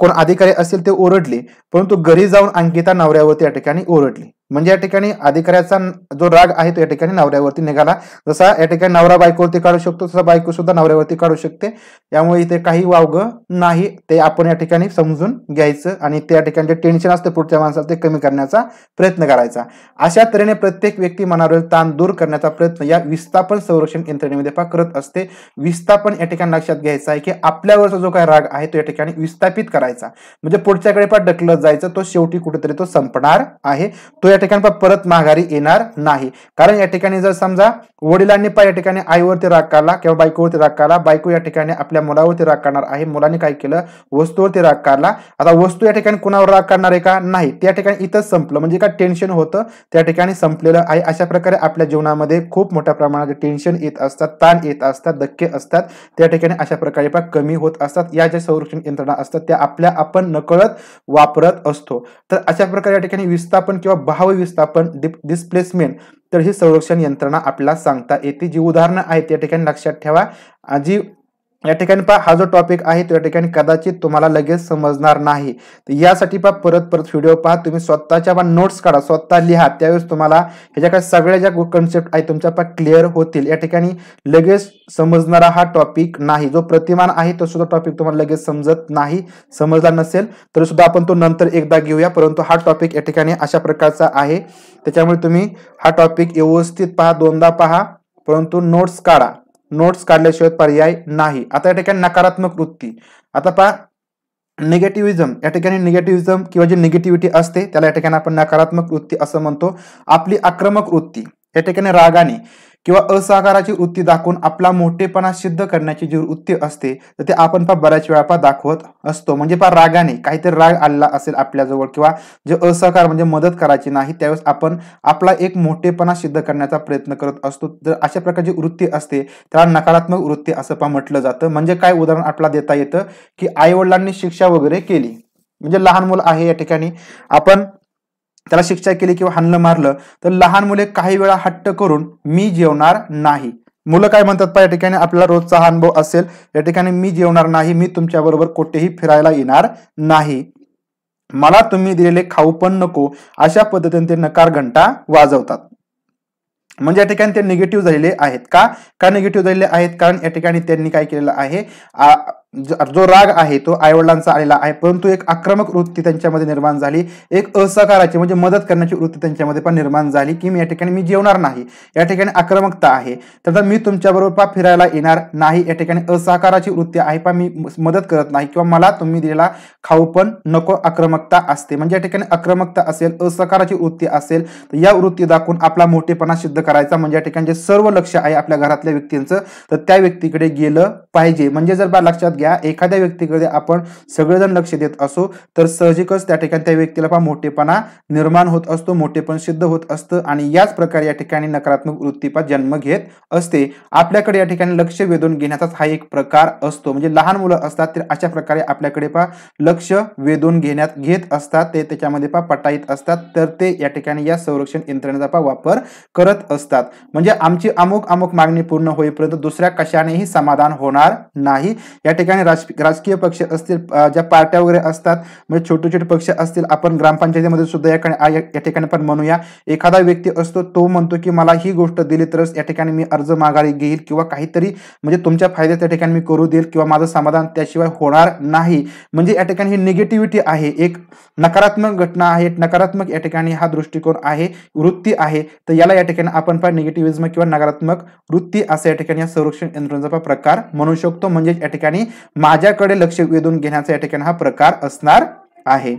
कोण अधिकारी असेल ते ओरडले परंतु घरी जाऊन अंकिता नवऱ्यावरती या ठिकाणी ओरडली म्हणजे या ठिकाणी अधिकाऱ्याचा जो राग आहे तो या ठिकाणी नवऱ्यावरती निघाला जसा या ठिकाणी नवरा बायकोवरती काढू शकतो तसा बायको सुद्धा नवऱ्यावरती काढू शकते त्यामुळे इथे काही वावग नाही ते आपण या ठिकाणी समजून घ्यायचं आणि त्या ठिकाणी जे टेन्शन असतं पुढच्या माणसाला ते कमी करण्याचा प्रयत्न करायचा अशा तऱ्हेने प्रत्येक व्यक्ती मनावरील ताण दूर करण्याचा प्रयत्न या विस्थापन संरक्षण यंत्रणेमध्ये पा करत असते विस्थापन या ठिकाणी लक्षात घ्यायचा आहे की आपल्यावरचा जो काही राग आहे तो या ठिकाणी विस्थापित करायचा म्हणजे पुढच्याकडे पण ढकलत जायचं तो शेवटी कुठेतरी तो संपणार आहे तो या ठिकाणी परत माघारी येणार नाही कारण या ठिकाणी जर समजा वडिलांनी पण या ठिकाणी आईवरती राग काढला किंवा बायकोवरती राग काढला बायको या ठिकाणी आपल्या मुलावरती राग काढणार आहे मुलांनी काय केलं वस्तूवरती राग काढला आता वस्तू या ठिकाणी कुणावर राग काढणार आहे का नाही त्या ठिकाणी इथं संपलं म्हणजे काय टेन्शन होतं त्या ठिकाणी संपलेलं आहे अशा प्रकारे आपल्या जीवनामध्ये खूप मोठ्या प्रमाणात टेन्शन येत असतात ताण येत असतात धक्के असतात त्या ठिकाणी अशा प्रकारे पण कमी होत असतात या ज्या संरक्षण यंत्रणा असतात त्या आपल्या आपण नकळत वापरत असतो तर अशा प्रकारे या ठिकाणी विस्थापन किंवा भाव विस्थापन डिस्प्लेसमेंट तर ही संरक्षण यंत्रणा आपल्याला सांगता येते जी उदाहरणं आहेत त्या ठिकाणी लक्षात ठेवा जी या ठिकाणी पहा हा जो टॉपिक आहे तो या ठिकाणी कदाचित तुम्हाला लगेच समजणार नाही तर यासाठी पहा परत परत व्हिडिओ पहा तुम्ही स्वतःच्या पहा नोट्स काढा स्वतः लिहा त्यावेळेस तुम्हाला ह्याच्या काय सगळ्या ज्या कन्सेप्ट आहेत तुमच्या पहा क्लिअर होतील या ठिकाणी लगेच समजणारा हा टॉपिक नाही जो प्रतिमान आहे तो सुद्धा टॉपिक तुम्हाला लगेच समजत नाही समजला नसेल तरी सुद्धा आपण तो नंतर एकदा घेऊया परंतु हा टॉपिक या ठिकाणी अशा प्रकारचा आहे त्याच्यामुळे तुम्ही हा टॉपिक व्यवस्थित पहा दोनदा पहा परंतु नोट्स काढा नोट्स काढल्याशिवाय पर्याय नाही आता या ठिकाणी नकारात्मक वृत्ती आता पहा निगेटिव्हिझम या ठिकाणी निगेटिव्हिजम किंवा जी निगेटिव्हिटी असते त्याला या ठिकाणी आपण नकारात्मक वृत्ती असं म्हणतो आपली आक्रमक वृत्ती या ठिकाणी रागाने किंवा असहकाराची वृत्ती दाखवून आपला मोठेपणा सिद्ध करण्याची जी वृत्ती असते तर ते आपण पहा बऱ्याच वेळा पहा दाखवत असतो म्हणजे पहा रागाने काहीतरी राग आला असेल आपल्याजवळ किंवा जे असहकार म्हणजे मदत करायची नाही त्यावेळेस आपण आपला एक मोठेपणा सिद्ध करण्याचा प्रयत्न करत असतो तर अशा प्रकारची वृत्ती असते त्याला नकारात्मक वृत्ती असं पहा म्हटलं जातं म्हणजे काय उदाहरण आपला देता येतं की आईवडिलांनी शिक्षा वगैरे केली म्हणजे लहान मुलं आहे या ठिकाणी आपण त्याला शिक्षा केली किंवा हाणलं मारलं तर लहान मुले काही वेळा हट्ट करून मी जेवणार नाही मुलं काय म्हणतात पहा या ठिकाणी आपला रोजचा हा अनुभव असेल या ठिकाणी मी जेवणार नाही मी तुमच्याबरोबर कुठेही फिरायला येणार नाही मला तुम्ही दिलेले खाऊ पण नको अशा पद्धतीने ते नकार घंटा वाजवतात म्हणजे या ठिकाणी ते निगेटिव्ह झालेले आहेत का का निगेटिव्ह झालेले आहेत कारण या ठिकाणी त्यांनी काय केलेलं आहे जो राग आहे तो आईवडिलांचा आलेला आहे परंतु एक आक्रमक वृत्ती त्यांच्यामध्ये निर्माण झाली एक असहकाराची म्हणजे मदत करण्याची वृत्ती त्यांच्यामध्ये पण निर्माण झाली की मी या ठिकाणी मी जेवणार नाही या ठिकाणी आक्रमकता आहे तर मी तुमच्याबरोबर पा फिरायला येणार नाही या ठिकाणी असहकाराची वृत्ती आहे पण मी मदत करत नाही किंवा मला तुम्ही दिलेला खाऊ पण नको आक्रमकता असते म्हणजे या ठिकाणी आक्रमकता असेल असहकाराची वृत्ती असेल तर या वृत्ती दाखवून आपला मोठेपणा सिद्ध करायचा म्हणजे या ठिकाणी जे सर्व लक्ष आहे आपल्या घरातल्या व्यक्तींचं तर त्या व्यक्तीकडे गेलं पाहिजे म्हणजे जर बा लक्षात घ्या एखाद्या व्यक्तीकडे आपण सगळेजण लक्ष देत असो तर सहजिकच त्या ठिकाणी त्या व्यक्तीला पण मोठेपणा निर्माण होत असतो मोठेपण सिद्ध होत असतं आणि याच प्रकारे या ठिकाणी नकारात्मक वृत्तीपात जन्म घेत असते आपल्याकडे या ठिकाणी लक्ष वेधून घेण्याचाच हा एक प्रकार असतो म्हणजे लहान मुलं असतात तर अशा प्रकारे आपल्याकडे पा लक्ष वेधून घेण्यात घेत असतात ते त्याच्यामध्ये पा पटाईत असतात तर ते या ठिकाणी या संरक्षण यंत्रणेचा पा वापर करत असतात म्हणजे आमची अमुक अमुक मागणी पूर्ण होईपर्यंत दुसऱ्या कशानेही समाधान होणार नाही या ठिकाणी ठिकाणी राज राजकीय पक्ष असतील ज्या पार्ट्या वगैरे असतात म्हणजे छोटे छोटे पक्ष असतील आपण ग्रामपंचायतीमध्ये सुद्धा या ठिकाणी पण म्हणूया एखादा व्यक्ती असतो तो म्हणतो की मला ही गोष्ट दिली तरच या ठिकाणी मी अर्ज माघारी घेईल किंवा काहीतरी म्हणजे तुमच्या फायद्यात त्या ठिकाणी मी करू देईल किंवा माझं समाधान त्याशिवाय होणार नाही म्हणजे या ठिकाणी ही निगेटिव्हिटी आहे एक नकारात्मक घटना आहे नकारात्मक या ठिकाणी हा दृष्टिकोन आहे वृत्ती आहे तर याला या ठिकाणी आपण पण निगेटिव्हिजम किंवा नकारात्मक वृत्ती असं या ठिकाणी या संरक्षण यंत्रणेचा प्रकार म्हणू शकतो म्हणजे या ठिकाणी माझ्याकडे लक्ष वेधून घेण्याचा या ठिकाणी हा प्रकार असणार आहे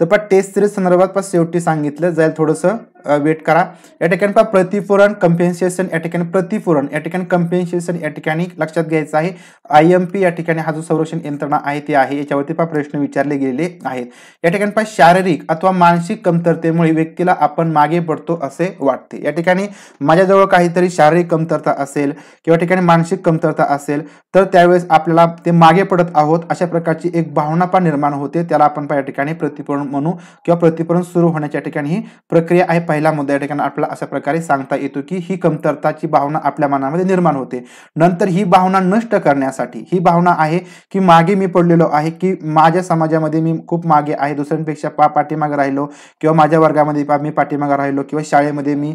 तर पण टेस्ट सिरीज संदर्भात पण शेवटी सांगितलं जाईल थोडंसं वेट करा या ठिकाणी पहा प्रतिपूरण कम्पेन्सेशन या ठिकाणी प्रतिपूरण या ठिकाणी कम्पेन्सेशन या ठिकाणी लक्षात घ्यायचं आहे आय एम पी या ठिकाणी हा जो संरक्षण यंत्रणा आहे ती आहे याच्यावरती पहा प्रश्न विचारले गेलेले आहेत या ठिकाणी पहा शारीरिक अथवा मानसिक कमतरतेमुळे व्यक्तीला आपण मागे पडतो असे वाटते या ठिकाणी माझ्याजवळ काहीतरी शारीरिक कमतरता असेल किंवा ठिकाणी मानसिक कमतरता असेल तर त्यावेळेस आपल्याला ते मागे पडत आहोत अशा प्रकारची एक भावना पण निर्माण होते त्याला आपण या ठिकाणी प्रतिपूरण म्हणू किंवा प्रतिपूरण सुरू होण्याच्या ठिकाणी ही प्रक्रिया आहे पहिला मुद्दा या ठिकाणी आपल्याला अशा प्रकारे सांगता येतो की ही कमतरताची भावना आपल्या मनामध्ये निर्माण होते नंतर ही भावना नष्ट करण्यासाठी ही भावना आहे की मागे मी पडलेलो आहे की माझ्या समाजामध्ये मी खूप मागे आहे दुसऱ्यांपेक्षा पा पाठीमागे राहिलो किंवा माझ्या वर्गामध्ये मी पाठीमागे राहिलो किंवा शाळेमध्ये मी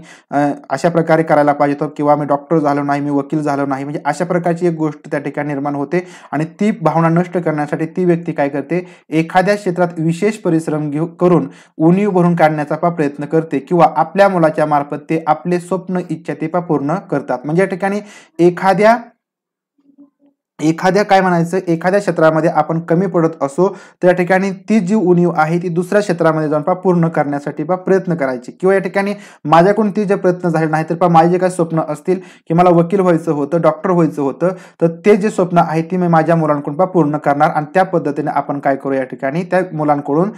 अशा प्रकारे करायला पाहिजे होतो किंवा मी डॉक्टर झालो नाही मी वकील झालो नाही म्हणजे अशा प्रकारची एक गोष्ट त्या ठिकाणी निर्माण होते आणि ती भावना नष्ट करण्यासाठी ती व्यक्ती काय करते एखाद्या क्षेत्रात विशेष परिश्रम घेऊ करून उणीव भरून काढण्याचा प्रयत्न करते किंवा आपल्या मुलाच्या मार्फत ते आपले स्वप्न इच्छा ते पूर्ण करतात म्हणजे या ठिकाणी एखाद्या एखाद्या काय म्हणायचं एखाद्या क्षेत्रामध्ये आपण कमी पडत असो तर या ठिकाणी ती जी उणीव आहे ती दुसऱ्या क्षेत्रामध्ये जाऊन पा पूर्ण करण्यासाठी पा प्रयत्न करायचे किंवा या ठिकाणी माझ्याकडून ती जे प्रयत्न झाले नाही तर पा माझे जे काही स्वप्न असतील की मला वकील व्हायचं होतं डॉक्टर व्हायचं होतं तर ते जे स्वप्न आहे ती मी माझ्या मुलांकडून पा पूर्ण करणार आणि त्या पद्धतीने आपण काय करू या ठिकाणी त्या मुलांकडून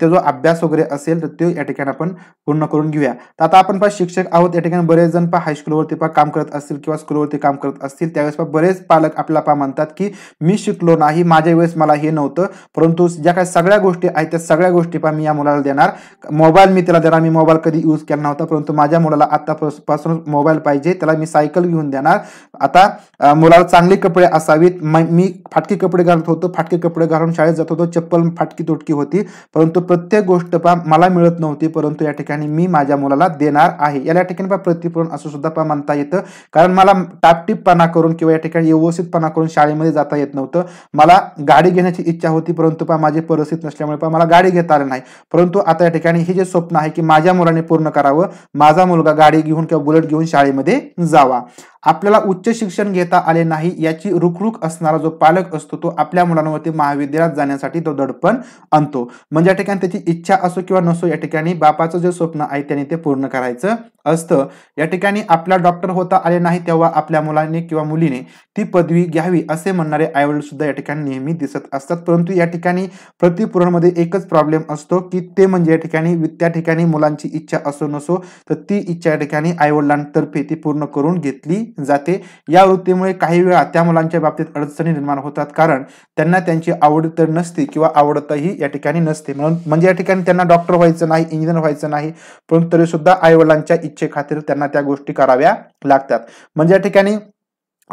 ते जो अभ्यास वगैरे असेल तर ते या ठिकाणी आपण पूर्ण करून घेऊया तर आता आपण पा शिक्षक आहोत या ठिकाणी बरेच जण पा हायस्कूलवरती पा काम करत असतील किंवा स्कूलवरती काम करत असतील त्यावेळेस पा बरेच पालक आपल्याला पा म्हणतात की मी शिकलो नाही माझ्या वेळेस मला हे नव्हतं परंतु ज्या काही सगळ्या गोष्टी आहेत त्या सगळ्या गोष्टी पण मी या मुलाला देणार मोबाईल मी त्याला देणार मी मोबाईल कधी यूज केला नव्हता परंतु माझ्या मुलाला आतापासून मोबाईल पाहिजे त्याला मी सायकल घेऊन देणार आता मुलाला चांगले कपडे असावीत मी फाटके कपडे घालत होतो फाटके कपडे घालून शाळेत जात होतो चप्पल फाटकी तुटकी होती परंतु प्रत्येक गोष्ट पा मला मिळत नव्हती परंतु या ठिकाणी मी माझ्या मुलाला देणार आहे याला ठिकाणी पा प्रतिपूर्ण असं सुद्धा पा म्हणता येतं कारण मला टापटीपणा करून किंवा या ठिकाणी व्यवस्थितपणा करून शाळेमध्ये जाता येत नव्हतं मला गाडी घेण्याची इच्छा होती परंतु पहा माझी परिस्थिती नसल्यामुळे पण मला गाडी घेता आली नाही परंतु आता या ठिकाणी हे जे स्वप्न आहे की माझ्या मुलाने पूर्ण करावं माझा मुलगा गाडी घेऊन किंवा बुलेट घेऊन शाळेमध्ये जावा आपल्याला उच्च शिक्षण घेता आले नाही याची रुखरुख असणारा जो पालक असतो तो आपल्या मुलांवरती महाविद्यालयात जाण्यासाठी तो दडपण आणतो म्हणजे या ठिकाणी त्याची इच्छा असो किंवा नसो या ठिकाणी बापाचं जे स्वप्न आहे त्याने ते पूर्ण करायचं असतं या ठिकाणी आपला डॉक्टर होता आले नाही तेव्हा आपल्या मुलाने किंवा मुलीने ती पदवी घ्यावी असे म्हणणारे आईवडील सुद्धा या ठिकाणी नेहमी दिसत असतात परंतु या ठिकाणी प्रतिपूरणमध्ये एकच प्रॉब्लेम असतो की ते म्हणजे या ठिकाणी त्या ठिकाणी मुलांची इच्छा असो नसो तर ती इच्छा या ठिकाणी आईवडिलांतर्फे ती पूर्ण करून घेतली जाते या वृत्तीमुळे काही वेळा त्या मुलांच्या बाबतीत अडचणी निर्माण होतात कारण त्यांना त्यांची आवड तर नसते किंवा आवडतही या ठिकाणी नसते म्हणून म्हणजे या ठिकाणी त्यांना डॉक्टर व्हायचं नाही इंजिनियर व्हायचं नाही परंतु तरी सुद्धा आईवडिलांच्या इच्छेखातीर त्यांना त्या गोष्टी कराव्या लागतात म्हणजे या ठिकाणी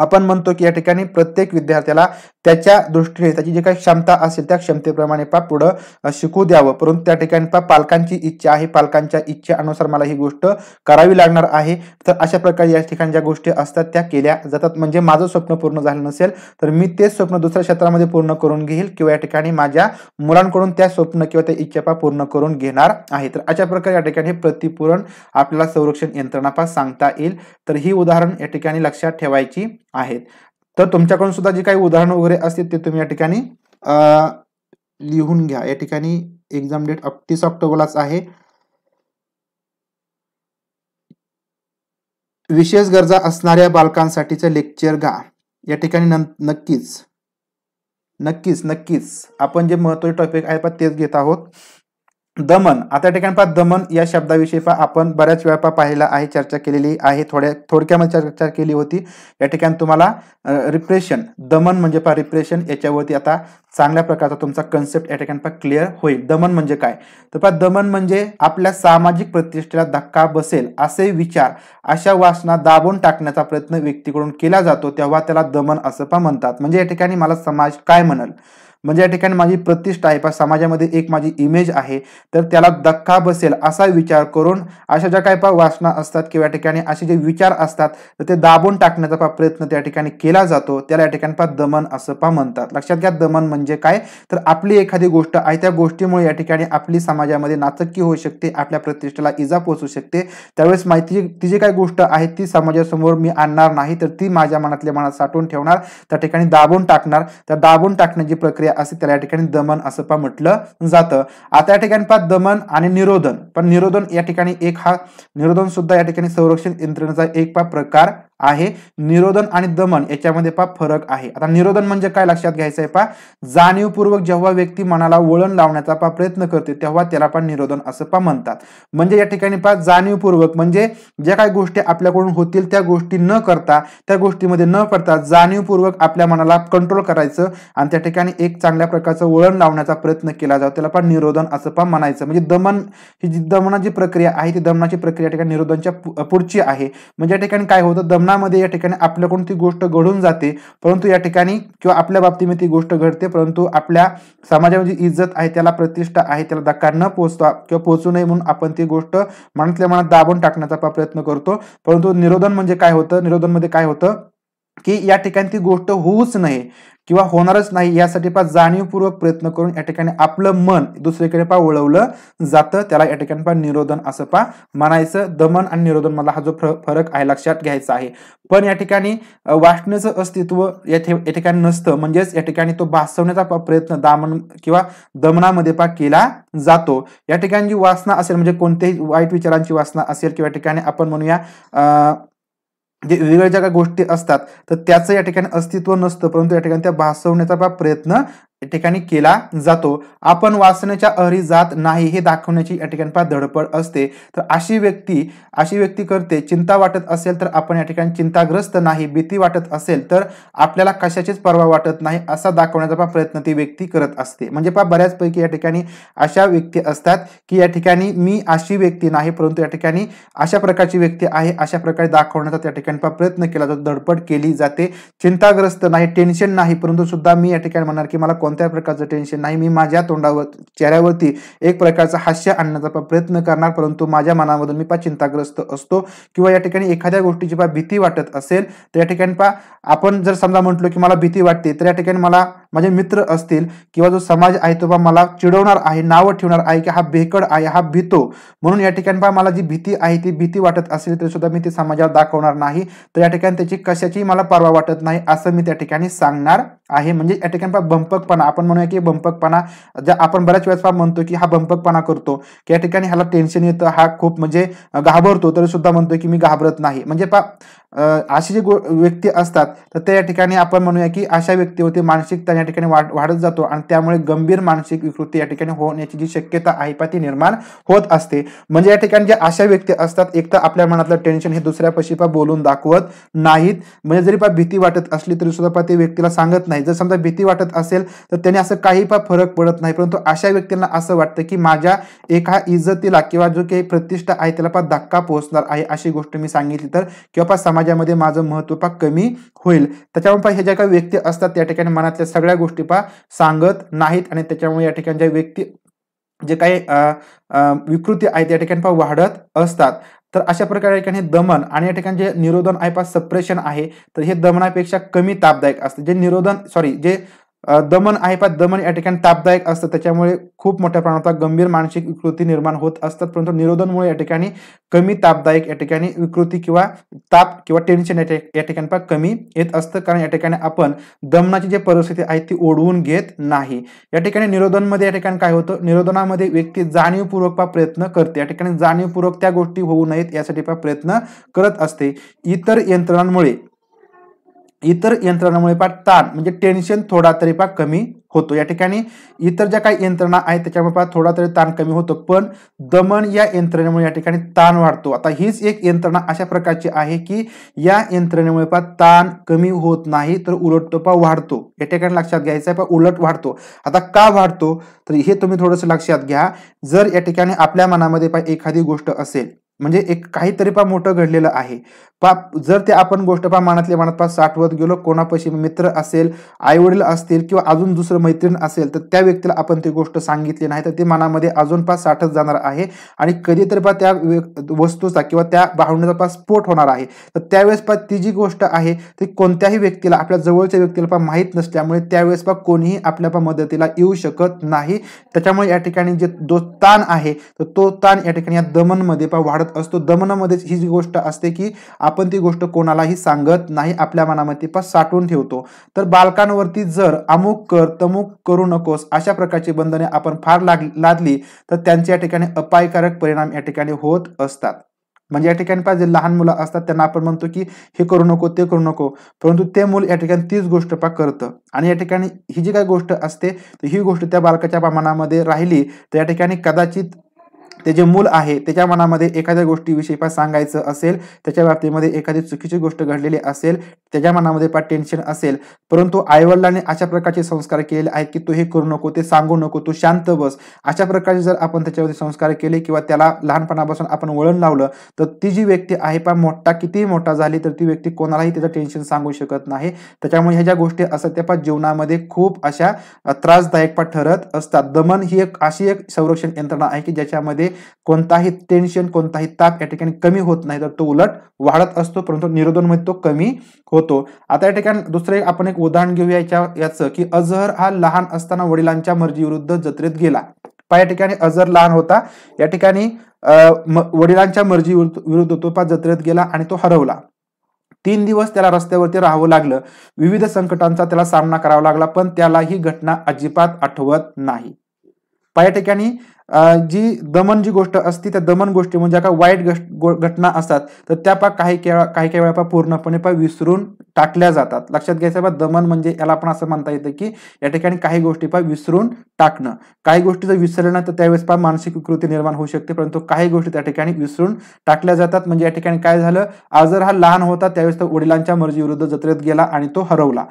आपण म्हणतो की या ठिकाणी प्रत्येक विद्यार्थ्याला त्याच्या दृष्टीने त्याची जी काही क्षमता असेल त्या क्षमतेप्रमाणे पा पुढं शिकू द्यावं परंतु त्या ठिकाणी पा पालकांची इच्छा आहे पालकांच्या अनुसार मला ही गोष्ट करावी लागणार आहे तर अशा प्रकारे या ठिकाणी ज्या गोष्टी असतात त्या केल्या जातात म्हणजे माझं स्वप्न पूर्ण झालं नसेल तर मी तेच स्वप्न दुसऱ्या क्षेत्रामध्ये पूर्ण करून घेईल किंवा या ठिकाणी माझ्या मुलांकडून त्या स्वप्न किंवा त्या इच्छा पा पूर्ण करून घेणार आहे तर अशा प्रकारे या ठिकाणी प्रतिपूरण आपल्याला संरक्षण यंत्रणा पा सांगता येईल तर ही उदाहरण या ठिकाणी लक्षात ठेवायची आहेत तर तुमच्याकडून सुद्धा जी काही उदाहरणं वगैरे असतील ते तुम्ही या ठिकाणी लिहून घ्या या ठिकाणी एक्झाम डेट अकतीस ऑक्टोबरलाच आहे विशेष गरजा असणाऱ्या बालकांसाठीचे लेक्चर गा या ठिकाणी नक्कीच नक्कीच नक्कीच आपण जे महत्वाचे टॉपिक आहे पण तेच घेत आहोत दमन आता या ठिकाणी पहा दमन या शब्दाविषयी पहा आपण बऱ्याच वेळा पहा पाहिला आहे चर्चा केलेली आहे थोड्या थोडक्यामध्ये चर्चा केली होती या ठिकाणी तुम्हाला रिप्रेशन दमन म्हणजे पहा रिप्रेशन याच्यावरती आता चांगल्या प्रकारचा तुमचा कन्सेप्ट या ठिकाणी पहा क्लिअर होईल दमन म्हणजे काय तर पहा दमन म्हणजे आपल्या सामाजिक प्रतिष्ठेला धक्का बसेल असे विचार अशा वासना दाबून टाकण्याचा प्रयत्न व्यक्तीकडून केला जातो तेव्हा त्याला दमन असं पहा म्हणतात म्हणजे या ठिकाणी मला समाज काय म्हणल म्हणजे या ठिकाणी माझी प्रतिष्ठा आहे पण समाजामध्ये एक माझी इमेज आहे तर त्याला धक्का बसेल असा विचार करून अशा ज्या काही पा वासना असतात किंवा या ठिकाणी असे जे विचार असतात तर ते दाबून टाकण्याचा प्रयत्न त्या ठिकाणी केला जातो त्याला या ठिकाणी पा दमन असं पा म्हणतात लक्षात घ्या दमन म्हणजे काय तर आपली एखादी गोष्ट आहे त्या गोष्टीमुळे या ठिकाणी आपली समाजामध्ये नाचक्की होऊ शकते आपल्या प्रतिष्ठेला इजा पोचू शकते त्यावेळेस माहिती ती जी काही गोष्ट आहे ती समाजासमोर मी आणणार नाही तर ती माझ्या मनातल्या मनात साठवून ठेवणार त्या ठिकाणी दाबून टाकणार त्या दाबून टाकण्याची प्रक्रिया असे त्या त्याला ठिकाणी दमन असं पा म्हटलं जातं आता या ठिकाणी पा दमन आणि निरोधन पण निरोधन या ठिकाणी एक हा निरोधन सुद्धा या ठिकाणी संरक्षण यंत्रणेचा एक पा प्रकार आहे निरोधन आणि दमन याच्यामध्ये पहा फरक आहे आता निरोधन म्हणजे काय लक्षात घ्यायचं आहे पहा जाणीवपूर्वक जेव्हा व्यक्ती मनाला वळण लावण्याचा पहा प्रयत्न करते तेव्हा त्याला पण निरोधन असं पहा म्हणतात म्हणजे या ठिकाणी पहा जाणीवपूर्वक म्हणजे ज्या काही गोष्टी आपल्याकडून होतील त्या गोष्टी न करता त्या गोष्टीमध्ये न करता जाणीवपूर्वक आपल्या मनाला कंट्रोल करायचं आणि त्या ठिकाणी एक चांगल्या प्रकारचं वळण लावण्याचा प्रयत्न केला जातो त्याला पण निरोधन असं पा म्हणायचं म्हणजे दमन ही जी दमनाची प्रक्रिया आहे ती दमनाची प्रक्रिया ठिकाणी निरोधनच्या पुढची आहे म्हणजे या ठिकाणी काय होतं दमन मनामध्ये या ठिकाणी आपल्याकडून ती गोष्ट घडून जाते परंतु या ठिकाणी किंवा आपल्या बाबतीमध्ये ती गोष्ट घडते परंतु आपल्या समाजामध्ये इज्जत आहे त्याला प्रतिष्ठा आहे त्याला धक्का न पोहोचता किंवा पोहोचू नये म्हणून आपण ती गोष्ट मनातल्या मनात दाबून टाकण्याचा प्रयत्न करतो परंतु निरोधन म्हणजे काय होतं निरोधनमध्ये काय होतं की या ठिकाणी ती गोष्ट होऊच नाही किंवा होणारच नाही यासाठी पा जाणीवपूर्वक प्रयत्न करून या ठिकाणी आपलं मन दुसरीकडे पा वळवलं जातं त्याला या ठिकाणी पा निरोधन असं पा म्हणायचं दमन आणि निरोधन मला हा जो फरक आहे लक्षात घ्यायचा आहे पण या ठिकाणी वासनेचं अस्तित्व या ठिकाणी नसतं म्हणजेच या ठिकाणी तो भासवण्याचा प्रयत्न दामन किंवा दमनामध्ये पा केला जातो या ठिकाणी जी वासना असेल म्हणजे कोणत्याही वाईट विचारांची वासना असेल किंवा ठिकाणी आपण म्हणूया जे वेगवेगळ्या ज्या काही गोष्टी असतात तर त्याचं या ठिकाणी अस्तित्व नसतं परंतु या ठिकाणी त्या भासवण्याचा प्रयत्न ठिकाणी केला जातो आपण वासनेच्या अहरी जात नाही हे दाखवण्याची या ठिकाणी धडपड असते तर अशी व्यक्ती अशी व्यक्ती करते चिंता वाटत असेल तर आपण या ठिकाणी चिंताग्रस्त नाही भीती वाटत असेल तर आपल्याला कशाचीच पर्वा वाटत नाही असा दाखवण्याचा पा प्रयत्न ती व्यक्ती करत असते म्हणजे पा बऱ्याचपैकी या ठिकाणी अशा व्यक्ती असतात की या ठिकाणी मी अशी व्यक्ती नाही परंतु या ठिकाणी अशा प्रकारची व्यक्ती आहे अशा प्रकारे दाखवण्याचा त्या ठिकाणी पा प्रयत्न केला जातो धडपड केली जाते चिंताग्रस्त नाही टेन्शन नाही परंतु सुद्धा मी या ठिकाणी म्हणणार की मला कोणत्या प्रकारचं टेन्शन नाही मी माझ्या तोंडावर चेहऱ्यावरती एक प्रकारचा हास्य आणण्याचा प्रयत्न करणार परंतु माझ्या मनामधून मी पा चिंताग्रस्त असतो किंवा या ठिकाणी एखाद्या गोष्टीची पा भीती वाटत असेल तर या ठिकाणी पा आपण जर समजा म्हटलो की मला भीती वाटते तर या ठिकाणी मला माझे म्हणजे मित्र असतील किंवा जो समाज आहे तो बा मला चिडवणार आहे नावं ठेवणार आहे की हा बेकड आहे हा भीतो म्हणून या ठिकाणी पहा मला जी भीती आहे ती भीती वाटत असेल तरी सुद्धा मी ती समाजाला दाखवणार नाही तर या ठिकाणी त्याची कशाची मला पर्वा वाटत नाही असं मी त्या ठिकाणी सांगणार आहे म्हणजे या ठिकाणी पहा बंपकपणा आपण म्हणूया की बंपकपणा ज्या आपण बऱ्याच वेळेस पहा म्हणतो की हा बंपकपणा करतो की या ठिकाणी ह्याला टेन्शन येतं हा खूप म्हणजे घाबरतो तरी सुद्धा म्हणतो की मी घाबरत नाही म्हणजे पा अशी जे व्यक्ती असतात तर त्या ठिकाणी आपण म्हणूया की अशा व्यक्तीवरती मानसिक ठिकाणी वाढ वाढत जातो आणि त्यामुळे गंभीर मानसिक विकृती या ठिकाणी होण्याची जी शक्यता आहे पण ती निर्माण होत असते म्हणजे या ठिकाणी जे अशा व्यक्ती असतात एक तर आपल्या मनातलं टेन्शन हे दुसऱ्यापाशी पा बोलून दाखवत नाहीत म्हणजे जरी पा भीती वाटत असली तरी सुद्धा पा ते व्यक्तीला सांगत नाही जर समजा भीती वाटत असेल तर त्याने असं काही पा फरक पडत नाही परंतु अशा व्यक्तींना असं वाटतं की माझ्या एका इज्जतीला किंवा जो काही प्रतिष्ठा आहे त्याला पा धक्का पोहोचणार आहे अशी गोष्ट मी सांगितली तर किंवा पा समाजामध्ये माझं महत्व पा कमी होईल त्याच्यामुळे पा हे ज्या काही व्यक्ती असतात त्या ठिकाणी मनातल्या सगळ्या सगळ्या गोष्टी पहा सांगत नाहीत आणि त्याच्यामुळे या ठिकाणच्या व्यक्ती जे काही विकृती आहेत या ठिकाणी पहा वाढत असतात तर अशा प्रकारे या ठिकाणी दमन आणि या ठिकाणी जे निरोधन आहे पहा सप्रेशन आहे तर हे दमनापेक्षा कमी तापदायक असतं जे निरोधन सॉरी जे दमन आहे पा दमन या ठिकाणी तापदायक असतं त्याच्यामुळे खूप मोठ्या प्रमाणात गंभीर मानसिक विकृती निर्माण होत असतात परंतु निरोधनमुळे या ठिकाणी कमी तापदायक या ठिकाणी विकृती किंवा ताप किंवा टेन्शन या ठिकाणी पा कमी येत असतं कारण या ठिकाणी आपण दमनाची जी परिस्थिती आहे ती ओढवून घेत नाही या ठिकाणी निरोधनमध्ये या ठिकाणी काय होतं निरोधनामध्ये व्यक्ती जाणीवपूर्वक पा प्रयत्न करते या ठिकाणी जाणीवपूर्वक त्या गोष्टी होऊ नयेत यासाठी पा प्रयत्न करत असते इतर यंत्रणांमुळे इतर यंत्रणामुळे पा ताण म्हणजे टेन्शन थोडा तरी पा कमी होतो या ठिकाणी इतर ज्या काही यंत्रणा आहेत त्याच्यामुळे पहा थोडा तरी ताण कमी होतो पण दमन या यंत्रणेमुळे या ठिकाणी ताण वाढतो आता हीच एक यंत्रणा अशा प्रकारची आहे की या यंत्रणेमुळे पहा ताण कमी होत नाही तर उलट तो पा वाढतो या ठिकाणी लक्षात घ्यायचा आहे पा उलट वाढतो आता का वाढतो तर हे तुम्ही थोडंसं लक्षात घ्या जर या ठिकाणी आपल्या मनामध्ये पहा एखादी गोष्ट असेल म्हणजे एक काहीतरी पा मोठं घडलेलं आहे पा जर ते आपण गोष्ट पा मनातल्या मनात पा साठवत गेलो कोणापाशी मित्र असेल आईवडील असतील किंवा अजून दुसरं मैत्रीण असेल तर त्या व्यक्तीला आपण ती गोष्ट सांगितली नाही तर ते मनामध्ये अजून पा साठत जाणार आहे आणि कधीतरी पा त्या वस्तूचा किंवा त्या भावनेचा पा स्फोट होणार आहे तर त्यावेळेस पा ती जी गोष्ट आहे ती कोणत्याही व्यक्तीला आपल्या जवळच्या व्यक्तीला पा माहीत नसल्यामुळे त्यावेळेस पा कोणीही आपल्या पा मदतीला येऊ शकत नाही त्याच्यामुळे या ठिकाणी जे जो ताण आहे तर तो ताण या ठिकाणी या दमनमध्ये पा वाढत करत असतो दमनामध्येच ही जी गोष्ट असते की आपण ती गोष्ट कोणालाही सांगत नाही आपल्या मनामध्ये पण साठवून ठेवतो तर बालकांवरती जर अमुक कर तमुक करू नकोस अशा प्रकारची बंधने आपण फार लाग लादली तर त्यांचे या ठिकाणी अपायकारक परिणाम या ठिकाणी होत असतात म्हणजे या ठिकाणी जे लहान मुलं असतात त्यांना आपण म्हणतो की हे करू नको ते करू नको परंतु ते मूल या ठिकाणी तीच गोष्ट पा करतं आणि या ठिकाणी ही जी काय गोष्ट असते तर ही गोष्ट त्या बालकाच्या प्रमाणामध्ये राहिली तर या ठिकाणी कदाचित ते जे मूल आहे त्याच्या मनामध्ये एखाद्या गोष्टीविषयी पण सांगायचं असेल त्याच्या बाबतीमध्ये एखादी चुकीची गोष्ट घडलेली असेल त्याच्या मनामध्ये पण टेन्शन असेल परंतु आईवडिलांनी अशा प्रकारचे संस्कार केलेले आहेत की तू हे करू नको ते सांगू नको तू शांत बस अशा प्रकारचे जर आपण त्याच्यामध्ये संस्कार केले किंवा त्याला लहानपणापासून आपण वळण लावलं तर ती जी व्यक्ती आहे पा मोठा कितीही मोठा झाली तर ती व्यक्ती कोणालाही त्याचं टेन्शन सांगू शकत नाही त्याच्यामुळे ह्या ज्या गोष्टी असतात त्या पण जीवनामध्ये खूप अशा त्रासदायक पण ठरत असतात दमन ही एक अशी एक संरक्षण यंत्रणा आहे की ज्याच्यामध्ये कोणताही टेन्शन कोणताही ताप या ठिकाणी कमी होत नाही तर तो उलट वाढत असतो परंतु निरोधनमध्ये तो कमी होतो आता या ठिकाणी दुसरे आपण एक उदाहरण घेऊया याच्या याचं की अजहर हा लहान असताना वडिलांच्या मर्जीविरुद्ध जत्रेत गेला पा या ठिकाणी अझहर लहान होता या ठिकाणी वडिलांच्या मर्जी विरुद्ध तो पा जत्रेत गेला आणि तो हरवला तीन दिवस त्याला रस्त्यावरती राहावं लागलं विविध संकटांचा त्याला सामना करावा लागला पण त्याला ही घटना अजिबात आठवत नाही या ठिकाणी जी दमन जी गोष्ट असते त्या दमन गोष्टी म्हणजे का वाईट घटना असतात तर त्या पा काही केळा काही काही वेळा पा पूर्णपणे पा विसरून टाकल्या जातात लक्षात घ्यायचं पा दमन म्हणजे याला आपण असं म्हणता येतं की या ठिकाणी काही गोष्टी पा विसरून टाकणं काही गोष्टी जर विसरल्या ना तर त्यावेळेस पा मानसिक विकृती निर्माण होऊ शकते परंतु काही गोष्टी त्या ठिकाणी विसरून टाकल्या जातात म्हणजे या ठिकाणी काय झालं आजर हा लहान होता त्यावेळेस तो वडिलांच्या मर्जीविरुद्ध जत्रेत गेला आणि तो हरवला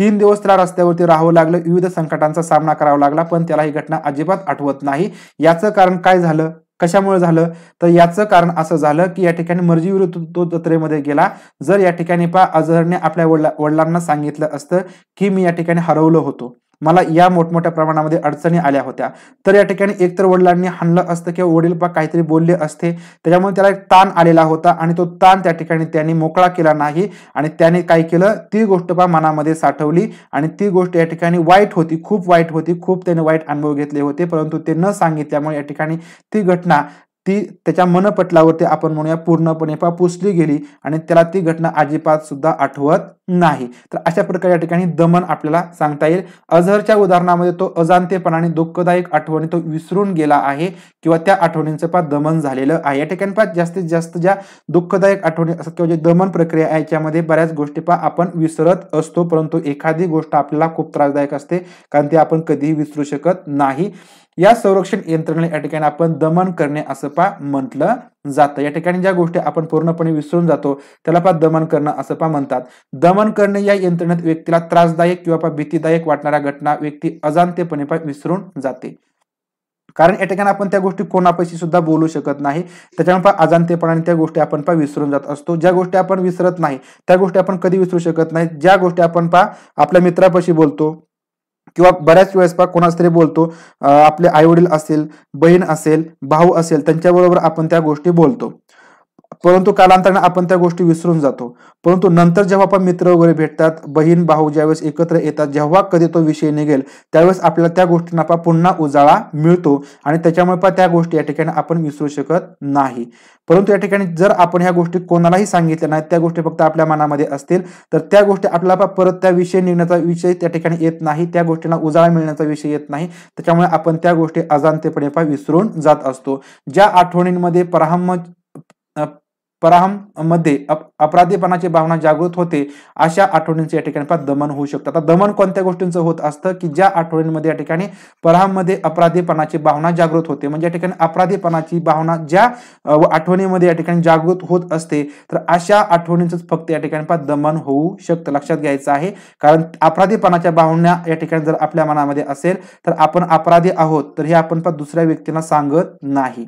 तीन दिवस त्याला रस्त्यावरती राहावं लागलं विविध संकटांचा सामना करावा लागला पण त्याला ही घटना अजिबात आठवत नाही याचं कारण काय झालं कशामुळे झालं तर याचं कारण असं झालं की या ठिकाणी मर्जी विरुद्ध तो जत्रेमध्ये गेला जर या ठिकाणी पा अजहरने आपल्या वडिलांना सांगितलं असतं की मी या ठिकाणी हरवलं होतो मला या मोठमोठ्या प्रमाणामध्ये अडचणी आल्या होत्या तर या ठिकाणी एकतर वडिलांनी हाणलं असतं किंवा वडील पा काहीतरी बोलले असते त्याच्यामुळे त्याला एक ताण आलेला होता आणि तो ताण त्या ठिकाणी त्यांनी मोकळा केला नाही आणि त्याने काय केलं ती गोष्ट पा मनामध्ये साठवली आणि ती गोष्ट या ठिकाणी वाईट होती खूप वाईट होती खूप त्याने वाईट अनुभव घेतले होते परंतु ते न सांगितल्यामुळे या ठिकाणी ती घटना ती त्याच्या मनपटलावरती आपण म्हणूया पूर्णपणे पा पुसली गेली आणि त्याला ती घटना अजिबात सुद्धा आठवत नाही तर अशा प्रकारे या ठिकाणी दमन आपल्याला सांगता येईल अझरच्या उदाहरणामध्ये तो आणि दुःखदायक आठवणी तो विसरून गेला आहे किंवा त्या आठवणींचं पा दमन झालेलं आहे या ठिकाणी पा जास्तीत जास्त ज्या दुःखदायक आठवणी असतात किंवा जे दमन प्रक्रिया आहे याच्यामध्ये बऱ्याच गोष्टी पा आपण विसरत असतो परंतु एखादी गोष्ट आपल्याला खूप त्रासदायक असते कारण ती आपण कधीही विसरू शकत नाही या संरक्षण यंत्रणे या ठिकाणी आपण दमन करणे असं पा म्हटलं जातं या ठिकाणी ज्या गोष्टी आपण पूर्णपणे विसरून जातो त्याला पा दमन करणं असं पा म्हणतात दमन करणे या यंत्रणेत व्यक्तीला त्रासदायक किंवा पा भीतीदायक वाटणाऱ्या घटना व्यक्ती अजाणतेपणे पा विसरून जाते कारण या ठिकाणी आपण त्या गोष्टी कोणापाशी सुद्धा बोलू शकत नाही त्याच्यामुळे पहा अजाणतेपणाने त्या गोष्टी आपण पहा विसरून जात असतो ज्या गोष्टी आपण विसरत नाही त्या गोष्टी आपण कधी विसरू शकत नाही ज्या गोष्टी आपण पहा आपल्या मित्रापाशी बोलतो किंवा बऱ्याच वेळेस पा कोणाच तरी बोलतो आपले आई वडील असेल बहीण असेल भाऊ असेल त्यांच्याबरोबर आपण त्या गोष्टी बोलतो परंतु कालांतराने आपण त्या गोष्टी विसरून जातो परंतु नंतर जेव्हा आपण मित्र वगैरे भेटतात बहीण भाऊ ज्यावेळेस एकत्र येतात जेव्हा कधी तो विषय निघेल त्यावेळेस आपल्याला त्या गोष्टींना आपण पुन्हा उजाळा मिळतो आणि त्याच्यामुळे पण त्या गोष्टी या ठिकाणी आपण विसरू शकत नाही परंतु या ठिकाणी जर आपण ह्या गोष्टी कोणालाही सांगितल्या नाहीत त्या गोष्टी फक्त आपल्या मनामध्ये असतील तर त्या गोष्टी आपल्याला परत त्या विषय निघण्याचा विषय त्या ठिकाणी येत नाही त्या गोष्टींना उजाळा मिळण्याचा विषय येत नाही त्याच्यामुळे आपण त्या गोष्टी अजाणतेपणे विसरून जात असतो ज्या आठवणींमध्ये पराहम पराहममध्ये अप अपराधीपणाची भावना जागृत होते अशा आठवणींचं या ठिकाणी दमन होऊ शकतं आता दमन कोणत्या गोष्टींचं होत असतं की ज्या आठवणींमध्ये या ठिकाणी पराहमध्ये अपराधीपणाची भावना जागृत होते म्हणजे या ठिकाणी अपराधीपणाची भावना ज्या आठवणीमध्ये या ठिकाणी जागृत होत असते तर अशा आठवणींचंच फक्त या ठिकाणी दमन होऊ शकतं लक्षात घ्यायचं आहे कारण अपराधीपणाच्या भावना या ठिकाणी जर आपल्या मनामध्ये असेल तर आपण अपराधी आहोत तर हे आपण पण दुसऱ्या व्यक्तींना सांगत नाही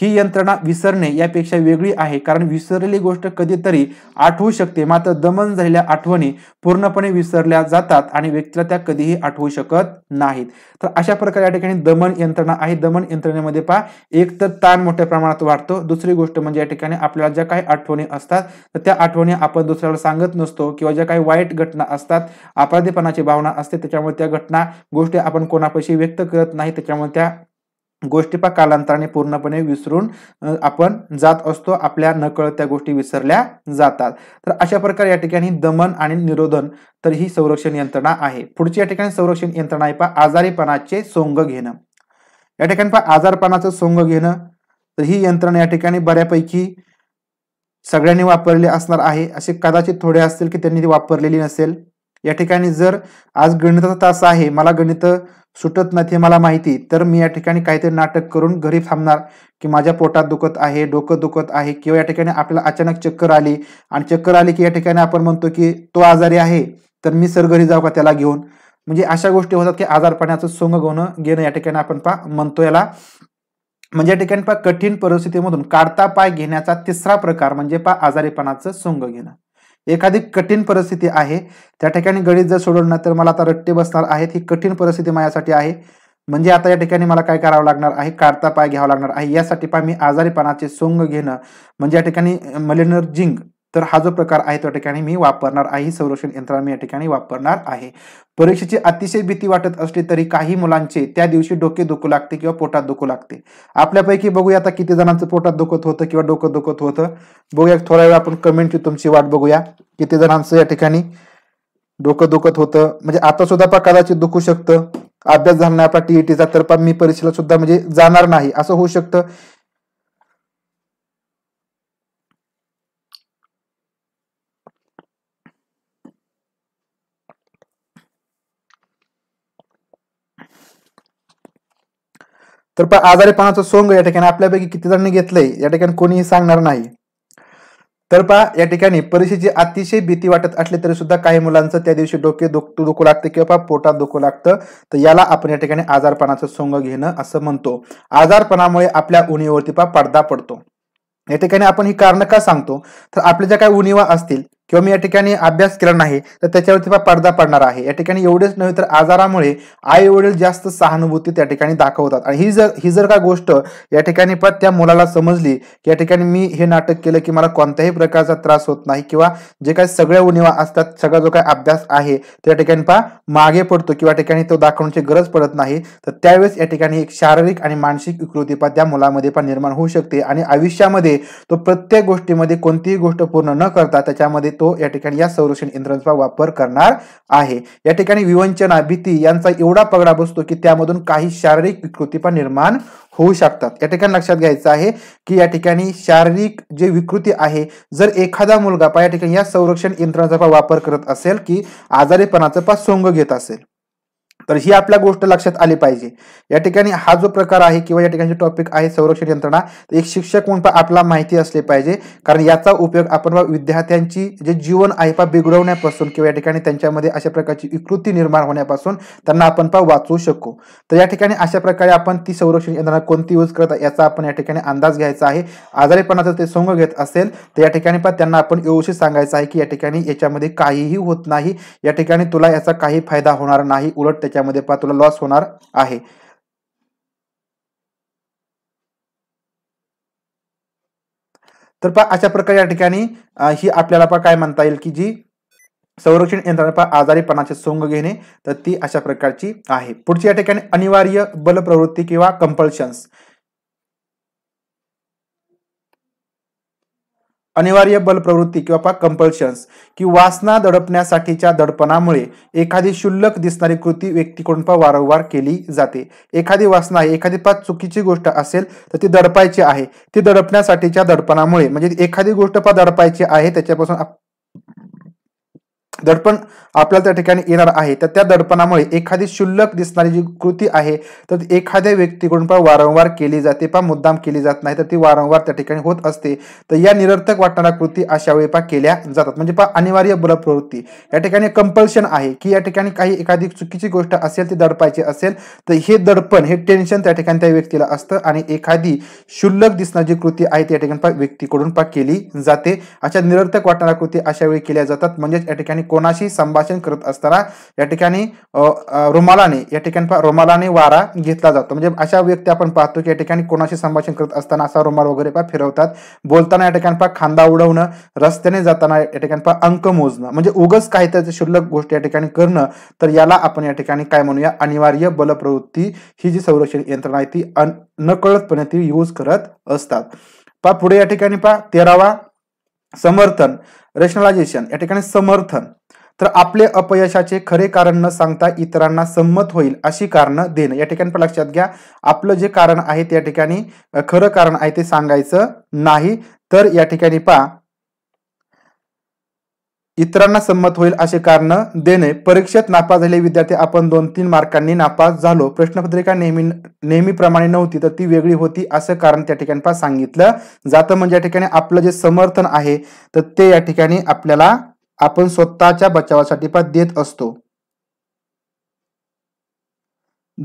ही यंत्रणा विसरणे यापेक्षा वेगळी आहे कारण विसरलेली गोष्ट कधीतरी आठवू शकते मात्र दमन झालेल्या आठवणी पूर्णपणे विसरल्या जातात आणि व्यक्तीला त्या कधीही आठवू शकत नाहीत तर अशा प्रकारे या ठिकाणी दमन यंत्रणा आहे दमन यंत्रणेमध्ये पहा एक तर ताण मोठ्या प्रमाणात वाढतो दुसरी गोष्ट म्हणजे या ठिकाणी आपल्याला ज्या काही आठवणी असतात तर त्या आठवणी आपण दुसऱ्याला सांगत नसतो किंवा ज्या काही वाईट घटना असतात अपराधीपणाची भावना असते त्याच्यामुळे त्या घटना गोष्टी आपण कोणापाशी व्यक्त करत नाही त्याच्यामुळे त्या गोष्टी पा कालांतराने पूर्णपणे विसरून आपण जात असतो आपल्या नकळत त्या गोष्टी विसरल्या जातात तर अशा प्रकारे या ठिकाणी दमन आणि निरोधन तर ही संरक्षण यंत्रणा आहे पुढची या ठिकाणी संरक्षण यंत्रणा आहे पहा आजारीपणाचे सोंग घेणं या ठिकाणी पहा आजारपणाचं सोंग घेणं तर ही यंत्रणा या ठिकाणी बऱ्यापैकी सगळ्यांनी वापरली असणार आहे असे कदाचित थोडे असतील की त्यांनी ती वापरलेली नसेल या ठिकाणी जर आज गणिताचा तास आहे मला गणित सुटत नाही मला माहिती तर मी या ठिकाणी काहीतरी नाटक करून घरी थांबणार की माझ्या पोटात दुखत आहे डोकं दुखत आहे किंवा या ठिकाणी आपल्याला अचानक चक्कर आली आणि चक्कर आली की या ठिकाणी आपण म्हणतो की तो आजारी आहे तर मी सर घरी जाऊ का त्याला घेऊन म्हणजे अशा गोष्टी होतात की आजारपणाचं सोंग घेणं घेणं या ठिकाणी आपण पा म्हणतो याला म्हणजे या ठिकाणी पा कठीण परिस्थितीमधून काढता पाय घेण्याचा तिसरा प्रकार म्हणजे पा आजारीपणाचं सोंग घेणं एखादी कठीण परिस्थिती आहे त्या ठिकाणी गणित जर सोडवलं तर मला आता रट्टे बसणार आहेत ही कठीण परिस्थिती माझ्यासाठी आहे म्हणजे आता या ठिकाणी मला काय करावं लागणार आहे काढता पाय घ्यावा लागणार आहे यासाठी पाय मी आजारीपणाचे सोंग घेणं म्हणजे या ठिकाणी मलेनर जिंग तर हा जो प्रकार आहे त्या ठिकाणी मी वापरणार आहे संरक्षण यंत्रणा मी या ठिकाणी वापरणार आहे परीक्षेची अतिशय भीती वाटत असली तरी काही मुलांचे त्या दिवशी डोके दुखू लागते किंवा पोटात दुखू लागते आपल्यापैकी बघूया आता किती जणांचं पोटात दुखत होतं किंवा डोकं दुखत होतं बघूया थोडा वेळ आपण कमेंटची तुमची वाट बघूया किती जणांचं या ठिकाणी डोकं दुखत होतं म्हणजे आता सुद्धा पण कदाचित दुखू शकतं अभ्यास झाला नाही आपला टीईटीचा e तर पण मी परीक्षेला सुद्धा म्हणजे जाणार नाही असं होऊ शकतं तर आजारीपणाचं सोंग या ठिकाणी आपल्यापैकी किती जणांनी घेतलंय या ठिकाणी कोणीही सांगणार नाही तर पहा या ठिकाणी परीक्षेची अतिशय भीती वाटत असली तरी सुद्धा काही मुलांचं त्या दिवशी डोके दुख दुखू लागते किंवा पोटात दुखू लागतं तर याला आपण या ठिकाणी आजारपणाचं सोंग घेणं असं म्हणतो आजारपणामुळे आपल्या उणीवरती पहा पडदा पडतो या ठिकाणी आपण ही कारण का सांगतो तर आपल्या ज्या काही उणीवा असतील किंवा मी या ठिकाणी अभ्यास केला नाही तर त्याच्यावरती पडदा पडणार आहे या ठिकाणी एवढेच नव्हे तर आजारामुळे आई वडील जास्त सहानुभूती त्या ठिकाणी दाखवतात आणि ही जर ही जर का गोष्ट या ठिकाणी पण त्या मुलाला समजली की या ठिकाणी मी हे नाटक केलं की मला कोणत्याही प्रकारचा त्रास होत नाही किंवा जे काही सगळ्या उणीवा असतात सगळा जो काही अभ्यास आहे त्या ठिकाणी पहा मागे पडतो किंवा ठिकाणी तो दाखवण्याची गरज पडत नाही तर त्यावेळेस या ठिकाणी एक शारीरिक आणि मानसिक विकृती पण त्या मुलामध्ये पण निर्माण होऊ शकते आणि आयुष्यामध्ये तो प्रत्येक गोष्टीमध्ये कोणतीही गोष्ट पूर्ण न करता त्याच्यामध्ये तो या ठिकाणी या संरक्षण यंत्रांचा वापर करणार आहे या ठिकाणी विवंचना भीती यांचा एवढा पगडा बसतो की त्यामधून काही शारीरिक विकृती पण निर्माण होऊ शकतात या ठिकाणी लक्षात घ्यायचं आहे की या ठिकाणी शारीरिक जे विकृती आहे जर एखादा मुलगा पा या ठिकाणी या संरक्षण यंत्रणाचा वापर करत असेल की आजारीपणाचं पा सोंग घेत असेल तर ही आपल्या गोष्ट लक्षात आली पाहिजे या ठिकाणी हा जो प्रकार आहे किंवा या ठिकाणी टॉपिक आहे संरक्षण यंत्रणा एक शिक्षक म्हणून आपला माहिती असली पाहिजे कारण याचा उपयोग आपण विद्यार्थ्यांची जे जीवन आहे पा बिघडवण्यापासून किंवा या ठिकाणी त्यांच्यामध्ये अशा प्रकारची विकृती निर्माण होण्यापासून त्यांना आपण पा वाचवू शकू तर या ठिकाणी अशा प्रकारे आपण ती संरक्षण यंत्रणा कोणती यूज करत याचा आपण या ठिकाणी अंदाज घ्यायचा आहे आजारीपणाचा ते संघ घेत असेल तर या ठिकाणी पण त्यांना आपण व्यवस्थित सांगायचं आहे की या ठिकाणी याच्यामध्ये काहीही होत नाही या ठिकाणी तुला याचा काही फायदा होणार नाही उलट त्याच्यामध्ये पहा तुला लॉस होणार आहे तर पहा अशा प्रकारे या ठिकाणी ही आपल्याला पहा काय म्हणता येईल की जी संरक्षण यंत्रणा पहा आजारीपणाचे सोंग घेणे तर ती अशा प्रकारची आहे पुढची या ठिकाणी अनिवार्य बलप्रवृत्ती किंवा कंपल्शन्स अनिवार्य बल प्रवृत्ती किंवा कंपल्शन्स की वासना दडपण्यासाठीच्या दडपणामुळे एखादी शुल्लक दिसणारी कृती व्यक्तीकडून पण वारंवार केली जाते एखादी वासना आहे एखादी पाच चुकीची गोष्ट असेल तर ती दडपायची आहे ती दडपण्यासाठीच्या दडपणामुळे म्हणजे एखादी गोष्ट पहा दडपायची आहे त्याच्यापासून दडपण आपल्याला त्या ठिकाणी येणार आहे तर त्या दडपणामुळे एखादी शुल्लक दिसणारी जी कृती आहे तर एखाद्या व्यक्तीकडून पण वारंवार केली जाते पा मुद्दाम केली जात नाही तर ती वारंवार त्या ठिकाणी होत असते तर या निरर्थक वाटणाऱ्या कृती अशा वेळी पा केल्या जातात म्हणजे पा अनिवार्य बलप्रवृत्ती या ठिकाणी कंपल्शन आहे की या ठिकाणी काही एखादी चुकीची गोष्ट असेल ती दडपायची असेल तर हे दडपण हे टेन्शन त्या ठिकाणी त्या व्यक्तीला असतं आणि एखादी शुल्लक दिसणारी जी कृती आहे ती या ठिकाणी पा व्यक्तीकडून पा केली जाते अशा निरर्थक वाटणाऱ्या कृती अशा वेळी केल्या जातात म्हणजेच या ठिकाणी कोणाशी संभाषण करत असताना या ठिकाणी रुमालाने या ठिकाणी रुमालाने वारा घेतला जातो म्हणजे अशा व्यक्ती आपण पाहतो की या ठिकाणी कोणाशी संभाषण करत असताना असा रुमाल वगैरे पा फिरवतात बोलताना या ठिकाणी पा खांदा उडवणं रस्त्याने जाताना या ठिकाणी पा अंक मोजणं म्हणजे उगस काहीतरी तर गोष्ट गोष्टी या ठिकाणी करणं तर याला आपण या ठिकाणी काय म्हणूया अनिवार्य बलप्रवृत्ती ही जी संरक्षण यंत्रणा आहे ती नकळतपणे ती यूज करत असतात पा पुढे या ठिकाणी पा तेरावा समर्थन रेशनलायझेशन या ठिकाणी समर्थन तर आपले अपयशाचे खरे कारण न सांगता इतरांना संमत होईल अशी कारणं देणं या ठिकाणी पण लक्षात घ्या आपलं जे कारण आहे त्या ठिकाणी खरं कारण आहे ते सांगायचं नाही तर या ठिकाणी पा इतरांना संमत होईल असे कारण देणे परीक्षेत नापास झाले विद्यार्थी आपण दोन तीन मार्कांनी नापास झालो प्रश्नपत्रिका नेहमी नेहमीप्रमाणे नव्हती तर ती वेगळी होती असं कारण त्या ठिकाणी पा सांगितलं जातं म्हणजे या ठिकाणी आपलं जे समर्थन आहे तर ते या ठिकाणी आपल्याला आपण स्वतःच्या बचावासाठी पण देत असतो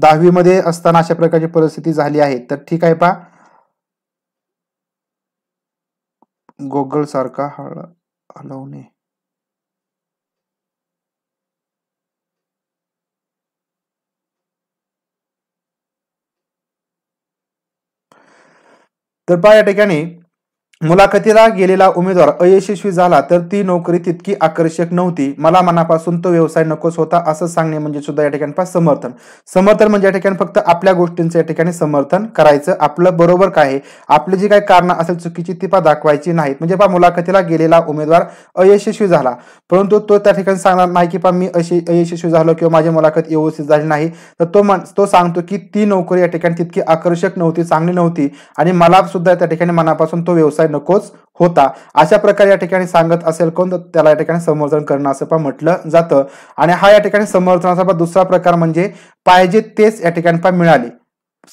दहावीमध्ये असताना अशा प्रकारची परिस्थिती झाली आहे तर ठीक आहे पा गोगल सारखा हलवणे तर पा या ठिकाणी मुलाखतीला गेलेला उमेदवार अयशस्वी झाला तर ती नोकरी तितकी आकर्षक नव्हती मला मनापासून तो व्यवसाय नकोच होता असं सांगणे म्हणजे सुद्धा या ठिकाणी समर्थन समर्थन म्हणजे या ठिकाणी फक्त आपल्या गोष्टींचं या ठिकाणी समर्थन करायचं आपलं बरोबर काय आहे आपली जी काही कारणं असेल चुकीची ती पा दाखवायची नाहीत म्हणजे पा मुलाखतीला गेलेला उमेदवार अयशस्वी झाला परंतु तो त्या ठिकाणी सांगणार नाही की पा मी अशी अयशस्वी झालो किंवा माझी मुलाखत व्यवस्थित झाली नाही तर तो तो सांगतो की ती नोकरी या ठिकाणी तितकी आकर्षक नव्हती चांगली नव्हती आणि मला सुद्धा त्या ठिकाणी मनापासून तो व्यवसाय नकोच होता अशा प्रकारे या ठिकाणी सांगत असेल कोण तर त्याला या ठिकाणी समर्थन करणं असं पण म्हटलं जातं आणि हा या ठिकाणी समर्थनाचा दुसरा प्रकार म्हणजे पाहिजे तेच या ठिकाणी पण मिळाले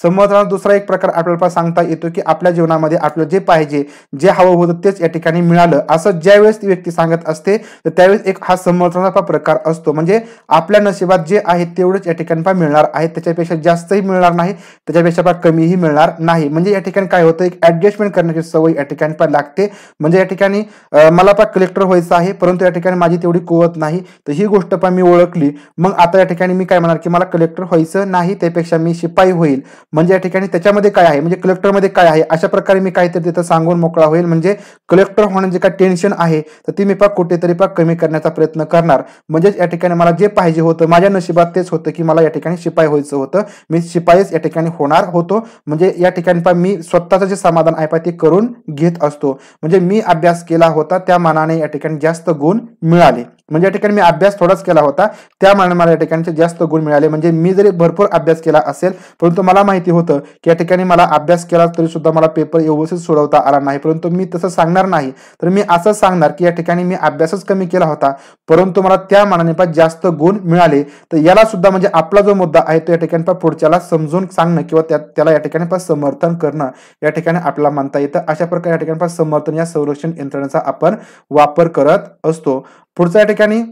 समर्थनाचा दुसरा एक प्रकार आपल्याला सांगता येतो की आपल्या जीवनामध्ये आपलं जे पाहिजे जे हवं होतं तेच या ठिकाणी मिळालं असं ज्यावेळेस ती व्यक्ती सांगत असते तर त्यावेळेस एक हा संवर्धनाचा प्रकार असतो म्हणजे आपल्या नशिबात जे आहे तेवढंच या ठिकाणी पा मिळणार आहे त्याच्यापेक्षा जास्तही मिळणार नाही त्याच्यापेक्षा पहा कमीही मिळणार नाही म्हणजे या ठिकाणी काय होतं एक ऍडजस्टमेंट करण्याची सवय या ठिकाणी पण लागते म्हणजे या ठिकाणी मला पहा कलेक्टर व्हायचं आहे परंतु या ठिकाणी माझी तेवढी कुवत नाही तर ही गोष्ट पण मी ओळखली मग आता या ठिकाणी मी काय म्हणणार की मला कलेक्टर व्हायचं नाही त्यापेक्षा मी शिपाई होईल म्हणजे या ठिकाणी त्याच्यामध्ये काय आहे म्हणजे कलेक्टरमध्ये काय आहे अशा प्रकारे मी काहीतरी तिथं सांगून मोकळा होईल म्हणजे कलेक्टर होणं जे काय टेन्शन आहे तर ती मी पा कुठेतरी पा कमी करण्याचा प्रयत्न करणार म्हणजेच या ठिकाणी मला जे पाहिजे होतं माझ्या नशिबात तेच होतं की मला या ठिकाणी शिपाई व्हायचं होतं मी शिपाईच या ठिकाणी होणार होतो म्हणजे या ठिकाणी पा मी स्वतःचं जे समाधान आहे पा ते करून घेत असतो म्हणजे मी अभ्यास केला होता त्या मानाने या ठिकाणी जास्त गुण मिळाले म्हणजे या ठिकाणी मी अभ्यास थोडाच केला होता त्या मानाने मला या ठिकाणी जास्त गुण मिळाले म्हणजे मी जरी भरपूर अभ्यास केला असेल परंतु मला माहिती होतं की या ठिकाणी मला अभ्यास केला तरी सुद्धा मला पेपर व्यवस्थित सोडवता आला नाही परंतु मी तसं सांगणार नाही तर मी असं सांगणार की या ठिकाणी मी अभ्यासच कमी केला होता परंतु मला त्या मानाने जास्त गुण मिळाले तर याला सुद्धा म्हणजे आपला जो मुद्दा आहे तो या ठिकाणी पुढच्याला समजून सांगणं किंवा त्याला या ठिकाणी समर्थन करणं या ठिकाणी आपल्याला मानता येतं अशा प्रकारे या ठिकाणी समर्थन या संरक्षण यंत्रणेचा आपण वापर करत असतो पुढचा या ठिकाणी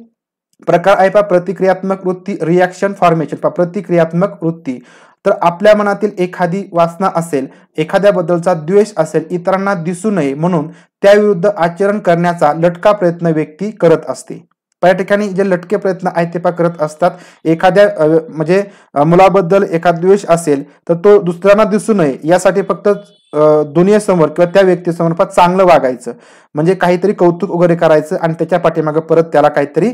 प्रकार आहे पा प्रतिक्रियात्मक वृत्ती रिॲक्शन फॉर्मेशन पा प्रतिक्रियात्मक वृत्ती तर आपल्या मनातील एखादी वासना असेल एखाद्याबद्दलचा द्वेष असेल इतरांना दिसू नये म्हणून त्याविरुद्ध आचरण करण्याचा लटका प्रयत्न व्यक्ती करत असते या ठिकाणी जे लटके प्रयत्न आहेत ते पा करत असतात एखाद्या म्हणजे मुलाबद्दल एखाद द्वेष असेल तर तो दुसऱ्यांना दिसू नये यासाठी फक्त दुनियेसमोर किंवा त्या व्यक्तीसमोर फार चांगलं वागायचं म्हणजे काहीतरी कौतुक वगैरे करायचं आणि त्याच्या पाठीमागं परत त्याला काहीतरी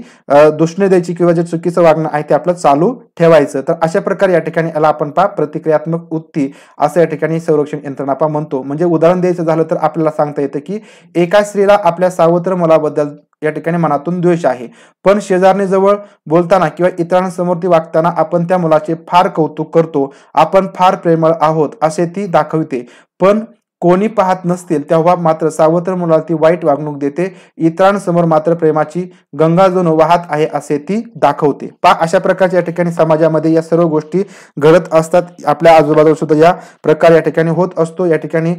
दुष्णे द्यायची किंवा जे चुकीचं वागणं आहे ते आपलं चालू ठेवायचं तर अशा प्रकारे या ठिकाणी याला आपण पा प्रतिक्रियात्मक उत्ती असं या ठिकाणी संरक्षण यंत्रणा पा म्हणतो म्हणजे उदाहरण द्यायचं झालं तर आपल्याला सांगता येतं की एका स्त्रीला आपल्या सावत्र मुलाबद्दल या ठिकाणी मनातून द्वेष आहे पण शेजारने जवळ बोलताना किंवा इतरांसमोर ती वागताना आपण त्या मुलाचे फार कौतुक करतो आपण फार प्रेमळ आहोत असे ती दाखवते पण कोणी पाहत नसतील तेव्हा मात्र सावत्र मुलाला ती वाईट वागणूक देते इतरांसमोर मात्र प्रेमाची गंगा जणू वाहत आहे असे ती दाखवते पा अशा प्रकारच्या या ठिकाणी समाजामध्ये या सर्व गोष्टी घडत असतात आपल्या आजूबाजूला सुद्धा या प्रकार या ठिकाणी होत असतो या ठिकाणी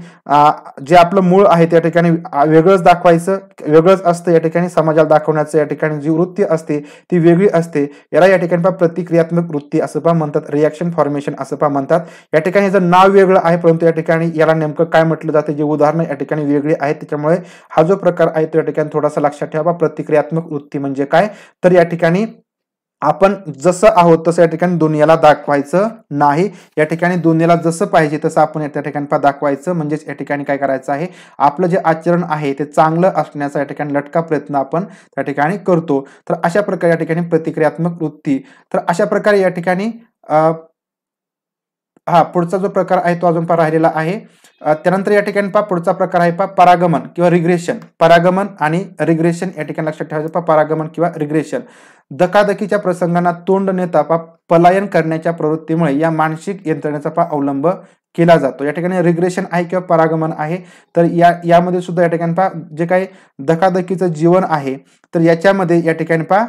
जे आपलं मूळ आहे त्या ठिकाणी वेगळंच दाखवायचं वेगळंच असतं या ठिकाणी समाजाला दाखवण्याचं या ठिकाणी जी वृत्ती असते ती वेगळी असते याला या ठिकाणी पा प्रतिक्रियात्मक वृत्ती असं पा म्हणतात रिॲक्शन फॉर्मेशन असं पा म्हणतात या ठिकाणी जर नाव वेगळं आहे परंतु या ठिकाणी याला नेमकं काय म्हटलं जाते जे उदाहरणं या ठिकाणी वेगळी आहेत त्याच्यामुळे हा जो प्रकार आहे तो या ठिकाणी थोडासा लक्षात ठेवा प्रतिक्रियात्मक वृत्ती म्हणजे काय तर या ठिकाणी आपण जसं आहोत तसं या ठिकाणी दुनियाला दाखवायचं नाही या ठिकाणी दुनियाला जसं पाहिजे तसं आपण या ठिकाणी दाखवायचं म्हणजेच या ठिकाणी काय करायचं आहे आपलं जे आचरण आहे ते चांगलं असण्याचा या ठिकाणी लटका प्रयत्न आपण त्या ठिकाणी करतो तर अशा प्रकारे या ठिकाणी प्रतिक्रियात्मक वृत्ती तर अशा प्रकारे या ठिकाणी हा पुढचा जो प्रकार आहे तो अजून पण राहिलेला आहे त्यानंतर या ठिकाणी पहा पुढचा प्रकार आहे पा परागमन किंवा रिग्रेशन परागमन आणि रिग्रेशन या ठिकाणी लक्षात ठेवायचं पहा परागमन किंवा रिग्रेशन दकादकीच्या प्रसंगांना तोंड नेता पा पलायन करण्याच्या प्रवृत्तीमुळे या मानसिक यंत्रणेचा पा अवलंब केला जातो या ठिकाणी रिग्रेशन आहे किंवा परागमन आहे तर या यामध्ये सुद्धा या ठिकाणी पहा जे काही धकाधकीचं जीवन आहे तर याच्यामध्ये या ठिकाणी पहा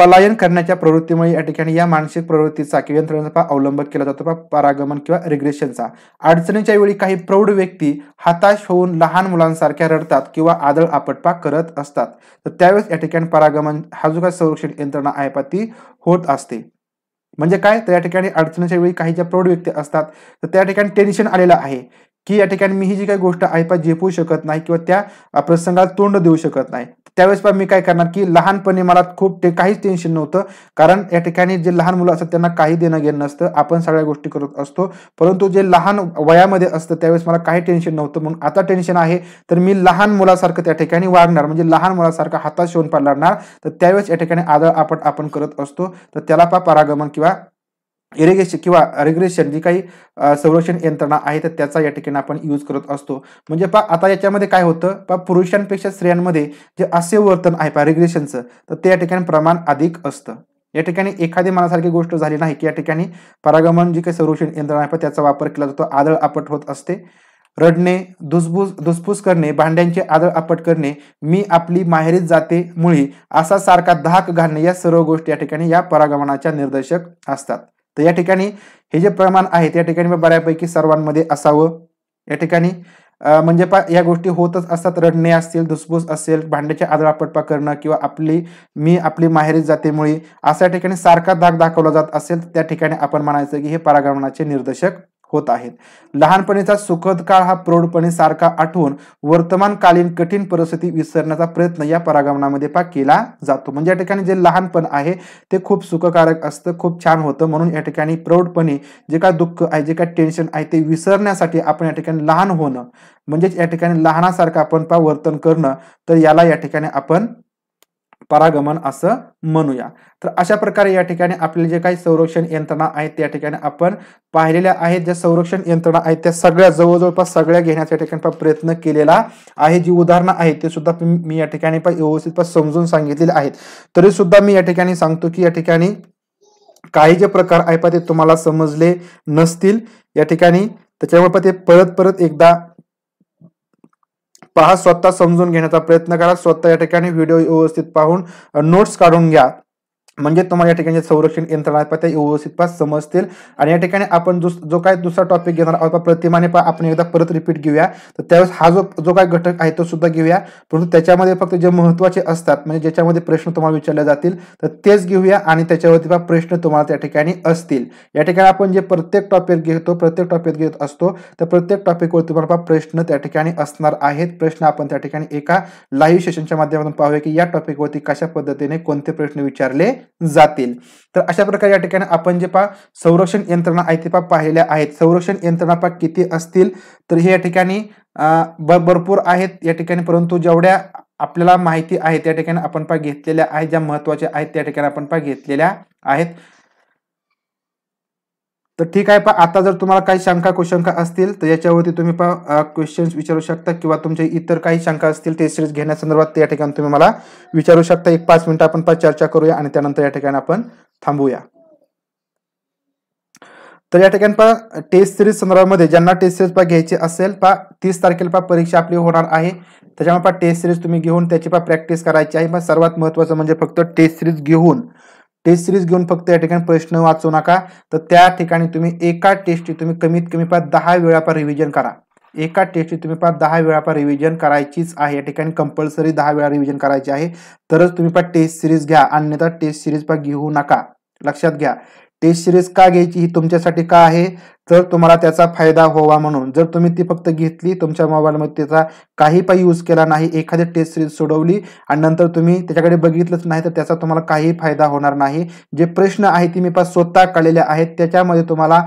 पलायन करण्याच्या प्रवृत्तीमुळे या ठिकाणी या मानसिक प्रवृत्तीचा किंवा यंत्रणेचा अवलंब केला जातो परागमन किंवा रिग्रेशनचा अडचणीच्या वेळी काही प्रौढ व्यक्ती हताश होऊन लहान मुलांसारख्या रडतात किंवा आदळ आपटपा करत असतात तर त्यावेळेस या ठिकाणी परागमन हा जो काही संरक्षण यंत्रणा आहे पा ती होत असते म्हणजे काय तर या ठिकाणी अडचणीच्या वेळी काही ज्या प्रौढ व्यक्ती असतात तर त्या ठिकाणी टेन्शन आलेलं आहे की या ठिकाणी मी ही जी काही गोष्ट आहे पा झेपू शकत नाही किंवा त्या प्रसंगाला तोंड देऊ शकत नाही त्यावेळेस पण मी काय करणार की लहानपणी मला खूप ते काहीच टेन्शन नव्हतं कारण या ठिकाणी जे लहान मुलं असतात त्यांना काही देणं घेणं नसतं आपण सगळ्या गोष्टी करत असतो परंतु जे लहान वयामध्ये असतं त्यावेळेस मला काही टेन्शन नव्हतं म्हणून आता टेन्शन आहे तर मी लहान मुलासारखं त्या ठिकाणी वागणार म्हणजे लहान मुलासारखं हातात शिवून पाडणार तर त्यावेळेस या ठिकाणी आदळ आपण आपण करत असतो तर त्याला पा परागमन किंवा इरिगेशन किंवा रेग्युलेशन जी काही संरक्षण यंत्रणा आहे तर त्याचा या ठिकाणी आपण यूज करत असतो म्हणजे पा आता याच्यामध्ये काय होतं पा पुरुषांपेक्षा स्त्रियांमध्ये जे असे वर्तन आहे पा रेग्युलेशनचं तर ते या ठिकाणी प्रमाण अधिक असतं या ठिकाणी एखादी मनासारखी गोष्ट झाली नाही की या ठिकाणी परागमन जी काही संरक्षण यंत्रणा आहे त्याचा वापर केला जातो आदळ आपट होत असते रडणे धुसबुस धुसफूस करणे भांड्यांचे आदळ आपट करणे मी आपली माहेरीत जाते मुळी असा सारखा धाक घालणे या सर्व गोष्टी या ठिकाणी या परागमनाच्या निर्देशक असतात तर या ठिकाणी हे जे प्रमाण आहे त्या ठिकाणी बऱ्यापैकी सर्वांमध्ये असावं या ठिकाणी म्हणजे पा या गोष्टी होतच असतात रडणे असतील धुसभूस असेल भांड्याची आदळापटपा करणं किंवा आपली मी आपली माहेरी जातेमुळे अशा ठिकाणी सारखा दाग दाखवला जात असेल त्या ठिकाणी आपण म्हणायचं की हे परागमनाचे निर्देशक होत आहेत लहानपणीचा सुखद काळ हा प्रौढपणे सारखा आठवून वर्तमानकालीन कठीण परिस्थिती विसरण्याचा प्रयत्न या परागमनामध्ये पा केला जातो म्हणजे या ठिकाणी जे लहानपण आहे ते खूप सुखकारक असतं खूप छान होतं म्हणून या ठिकाणी प्रौढपणे जे काय दुःख आहे जे काय टेन्शन आहे ते विसरण्यासाठी आपण या ठिकाणी लहान होणं म्हणजेच या ठिकाणी लहानासारखं आपण पा वर्तन करणं तर याला या ठिकाणी आपण परागमन असं म्हणूया तर अशा प्रकारे या ठिकाणी आपले जे काही संरक्षण यंत्रणा आहेत त्या ठिकाणी आपण पाहिलेल्या आहेत ज्या संरक्षण यंत्रणा आहेत त्या सगळ्या जवळजवळपास सगळ्या घेण्याचा ठिकाणी प्रयत्न केलेला आहे जी उदाहरणं आहेत ते सुद्धा मी या ठिकाणी व्यवस्थित समजून सांगितलेली आहेत तरी सुद्धा मी या ठिकाणी सांगतो की या ठिकाणी काही जे प्रकार आहेत ते तुम्हाला समजले नसतील या ठिकाणी त्याच्यामुळे ते परत परत एकदा पहा स्वतः समजून घेण्याचा प्रयत्न करा स्वतः या ठिकाणी व्हिडिओ व्यवस्थित पाहून नोट्स काढून घ्या म्हणजे तुम्हाला या ठिकाणी संरक्षण यंत्रणा त्या व्यवस्थित समजतील आणि या ठिकाणी आपण जो जो काय दुसरा टॉपिक घेणार आहोत प्रतिमाने पहा आपण एकदा परत रिपीट घेऊया तर त्यावेळेस हा जो जो काय घटक आहे तो सुद्धा घेऊया परंतु त्याच्यामध्ये फक्त जे महत्त्वाचे असतात म्हणजे ज्याच्यामध्ये प्रश्न तुम्हाला विचारले जातील तर तेच घेऊया आणि त्याच्यावरती पहा प्रश्न तुम्हाला त्या ठिकाणी असतील या ठिकाणी आपण जे प्रत्येक टॉपिक घेतो प्रत्येक टॉपिक घेत असतो तर प्रत्येक टॉपिकवर तुम्हाला पहा प्रश्न त्या ठिकाणी असणार आहेत प्रश्न आपण त्या ठिकाणी एका लाईव्ह सेशनच्या माध्यमातून पाहूया की या टॉपिकवरती कशा पद्धतीने कोणते प्रश्न विचारले जातील तर अशा प्रकारे या ठिकाणी आपण जे पा संरक्षण यंत्रणा आहे ते पा पाहिल्या आहेत संरक्षण यंत्रणा पा किती असतील तर हे या ठिकाणी भरपूर आहेत या ठिकाणी परंतु जेवढ्या आपल्याला माहिती आहे त्या ठिकाणी आपण पा घेतलेल्या आहेत ज्या महत्वाच्या आहेत त्या ठिकाणी आपण पा घेतलेल्या आहेत तर ठीक आहे पा आता जर तुम्हाला काही शंका कुशंका असतील तर याच्यावरती तुम्ही पा क्वेश्चन्स विचारू शकता किंवा तुमच्या इतर काही शंका असतील ते सिरीज घेण्यासंदर्भात त्या ठिकाणी तुम्ही मला विचारू शकता एक पाच मिनिटं आपण चर्चा करूया आणि त्यानंतर या ठिकाणी आपण थांबूया तर या ठिकाणी पा टेस्ट सिरीज संदर्भामध्ये ज्यांना टेस्ट सिरीज पा घ्यायची असेल पा तीस तारखेला पा परीक्षा आपली होणार आहे त्याच्यामुळे पा टेस्ट सिरीज तुम्ही घेऊन त्याची पा प्रॅक्टिस करायची आहे पण सर्वात महत्वाचं म्हणजे फक्त टेस्ट सिरीज घेऊन टेस्ट सिरीज घेऊन फक्त या ठिकाणी प्रश्न वाचू नका तर त्या ठिकाणी तुम्ही एका टेस्टची तुम्ही कमीत कमी पाच दहा वेळा पर रिव्हिजन करा एका टेस्टची तुम्ही पाच दहा वेळा पर रिव्हिजन करायचीच आहे या ठिकाणी कंपल्सरी दहा वेळा रिव्हिजन करायची आहे तरच तुम्ही पहा टेस्ट सिरीज घ्या अन्यथा टेस्ट सिरीज पण घेऊ नका लक्षात घ्या टेस्ट सिरीज का घ्यायची ही तुमच्यासाठी का आहे तर तुम्हाला त्याचा फायदा व्हावा म्हणून जर तुम्ही ती फक्त घेतली तुमच्या मोबाईलमध्ये त्याचा काही पण यूज केला नाही एखादी टेस्ट सिरीज सोडवली आणि नंतर तुम्ही त्याच्याकडे बघितलंच नाही तर त्याचा तुम्हाला काही फायदा होणार नाही जे प्रश्न आहे ती मी पण स्वतः काढलेले आहेत त्याच्यामध्ये तुम्हाला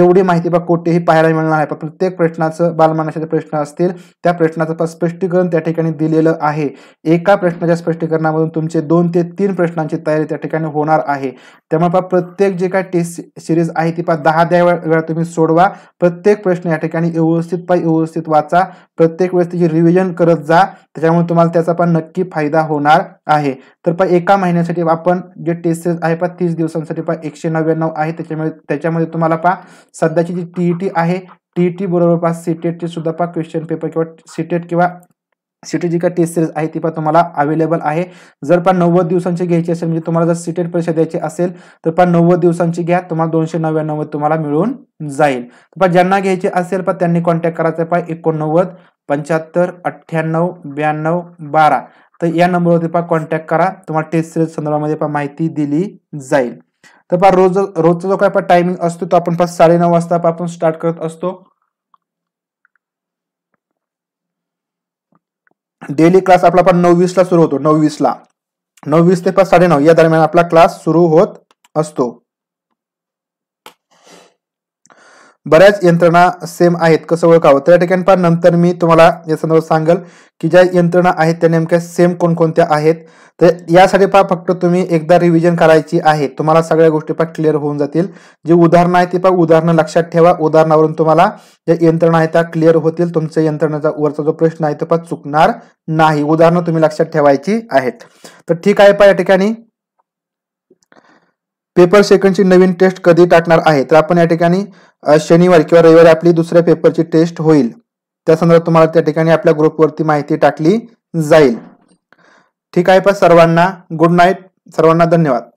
एवढी माहिती पण कुठेही पाहायला मिळणार आहे पण प्रत्येक प्रश्नाचं बालमानाचे प्रश्न असतील त्या प्रश्नाचं पण स्पष्टीकरण त्या ठिकाणी दिलेलं आहे एका प्रश्नाच्या स्पष्टीकरणामधून तुमचे दोन ते तीन प्रश्नांची तयारी त्या ठिकाणी होणार आहे त्यामुळे प्रत्येक जे काय टेस्ट सिरीज आहे ती पा दहा दहा वेळा तुम्ही सोडवा प्रत्येक प्रश्न या ठिकाणी व्यवस्थित पाय व्यवस्थित वाचा प्रत्येक वेळेस त्याची रिव्हिजन करत जा त्याच्यामुळे तुम्हाला त्याचा पण नक्की फायदा होणार आहे तर पण एका महिन्यासाठी आपण जे टेस्टेस आहे पहा तीस दिवसांसाठी पहा एकशे नव्याण्णव आहे त्याच्यामुळे त्याच्यामध्ये तुम्हाला पहा सध्याची जी टी e आहे टी टी e बरोबर पहा सीटेटचे e सुद्धा पहा क्वेश्चन पेपर किंवा सीटेट किंवा सीटेट जी काय टेस्ट सीरीज आहे ती पण तुम्हाला अवेलेबल आहे जर पण नव्वद दिवसांची घ्यायची असेल म्हणजे तुम्हाला जर सीटेट परीक्षा द्यायची असेल तर पण नव्वद दिवसांची घ्या तुम्हाला दोनशे नव्याण्णव तुम्हाला मिळून जाईल पण ज्यांना घ्यायची असेल पण त्यांनी कॉन्टॅक्ट करायचं पाय एकोणनव्वद पंच्याहत्तर अठ्ठ्याण्णव ब्याण्णव बारा तर या नंबरवरती पण कॉन्टॅक्ट करा तुम्हाला टेस्ट सिरीज संदर्भामध्ये पण माहिती दिली जाईल तर पा रोज रोजचा जो काय पण टायमिंग असतो तो आपण पण साडेनऊ वाजता आपण स्टार्ट करत असतो डेली क्लास आपला पण नऊ ला सुरू होतो नऊ ला नऊ ते पाच साडेनऊ या दरम्यान आपला क्लास सुरू होत असतो बऱ्याच यंत्रणा सेम आहेत कसं ओळखावं त्या ठिकाणी पण नंतर मी तुम्हाला या संदर्भात सांगेल की ज्या यंत्रणा आहेत त्या नेमक्या सेम कोणकोणत्या आहेत तर यासाठी पहा फक्त तुम्ही एकदा रिव्हिजन करायची आहे तुम्हाला सगळ्या गोष्टी पहा क्लिअर होऊन जातील जी उदाहरणं आहेत ती पहा उदाहरणं लक्षात ठेवा उदाहरणावरून तुम्हाला ज्या यंत्रणा आहेत त्या क्लिअर होतील तुमच्या यंत्रणेचा वरचा जो प्रश्न आहे तो पहा चुकणार नाही उदाहरणं तुम्ही लक्षात ठेवायची आहेत तर ठीक आहे पहा या ठिकाणी पेपर सेकंडची नवीन टेस्ट कधी टाकणार आहे तर आपण या ठिकाणी शनिवार किंवा रविवारी आपली दुसऱ्या पेपरची टेस्ट होईल त्या संदर्भात तुम्हाला त्या ठिकाणी आपल्या ग्रुपवरती माहिती टाकली जाईल ठीक आहे पण सर्वांना गुड नाईट सर्वांना धन्यवाद